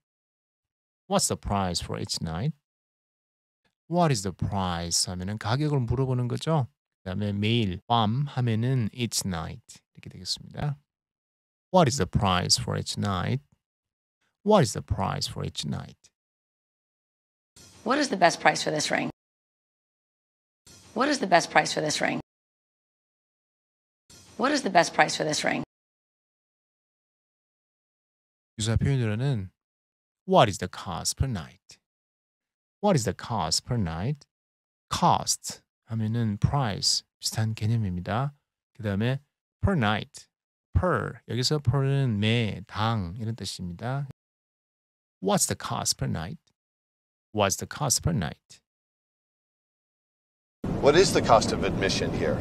[SPEAKER 1] What's the price for each night? What is the price 하면은 가격을 물어보는 거죠. 그다음에 매일 밤 하면은 each night 이렇게 되겠습니다. What is the price for each night? What is the price for each night?
[SPEAKER 2] What is the best price for this ring? What is the best price for this ring? What is the best price for this ring?
[SPEAKER 1] 여기서 표현으로는 What is the cost per night? What is the cost per night? Cost 하면은 price 비슷한 개념입니다. 그 다음에 per night, per 여기서 per는 매, 당 이런 뜻입니다. What's the cost per night? What's the cost per night?
[SPEAKER 2] What is the cost of admission here?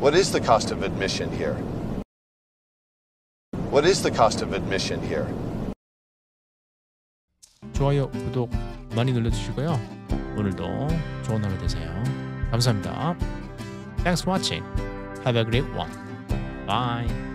[SPEAKER 2] What is the cost of admission here? What is the cost of admission here?
[SPEAKER 1] 좋아요, 구독 많이 눌러주시고요. 오늘도 좋은 하루 되세요. 감사합니다. Thanks for watching. Have a great one. Bye.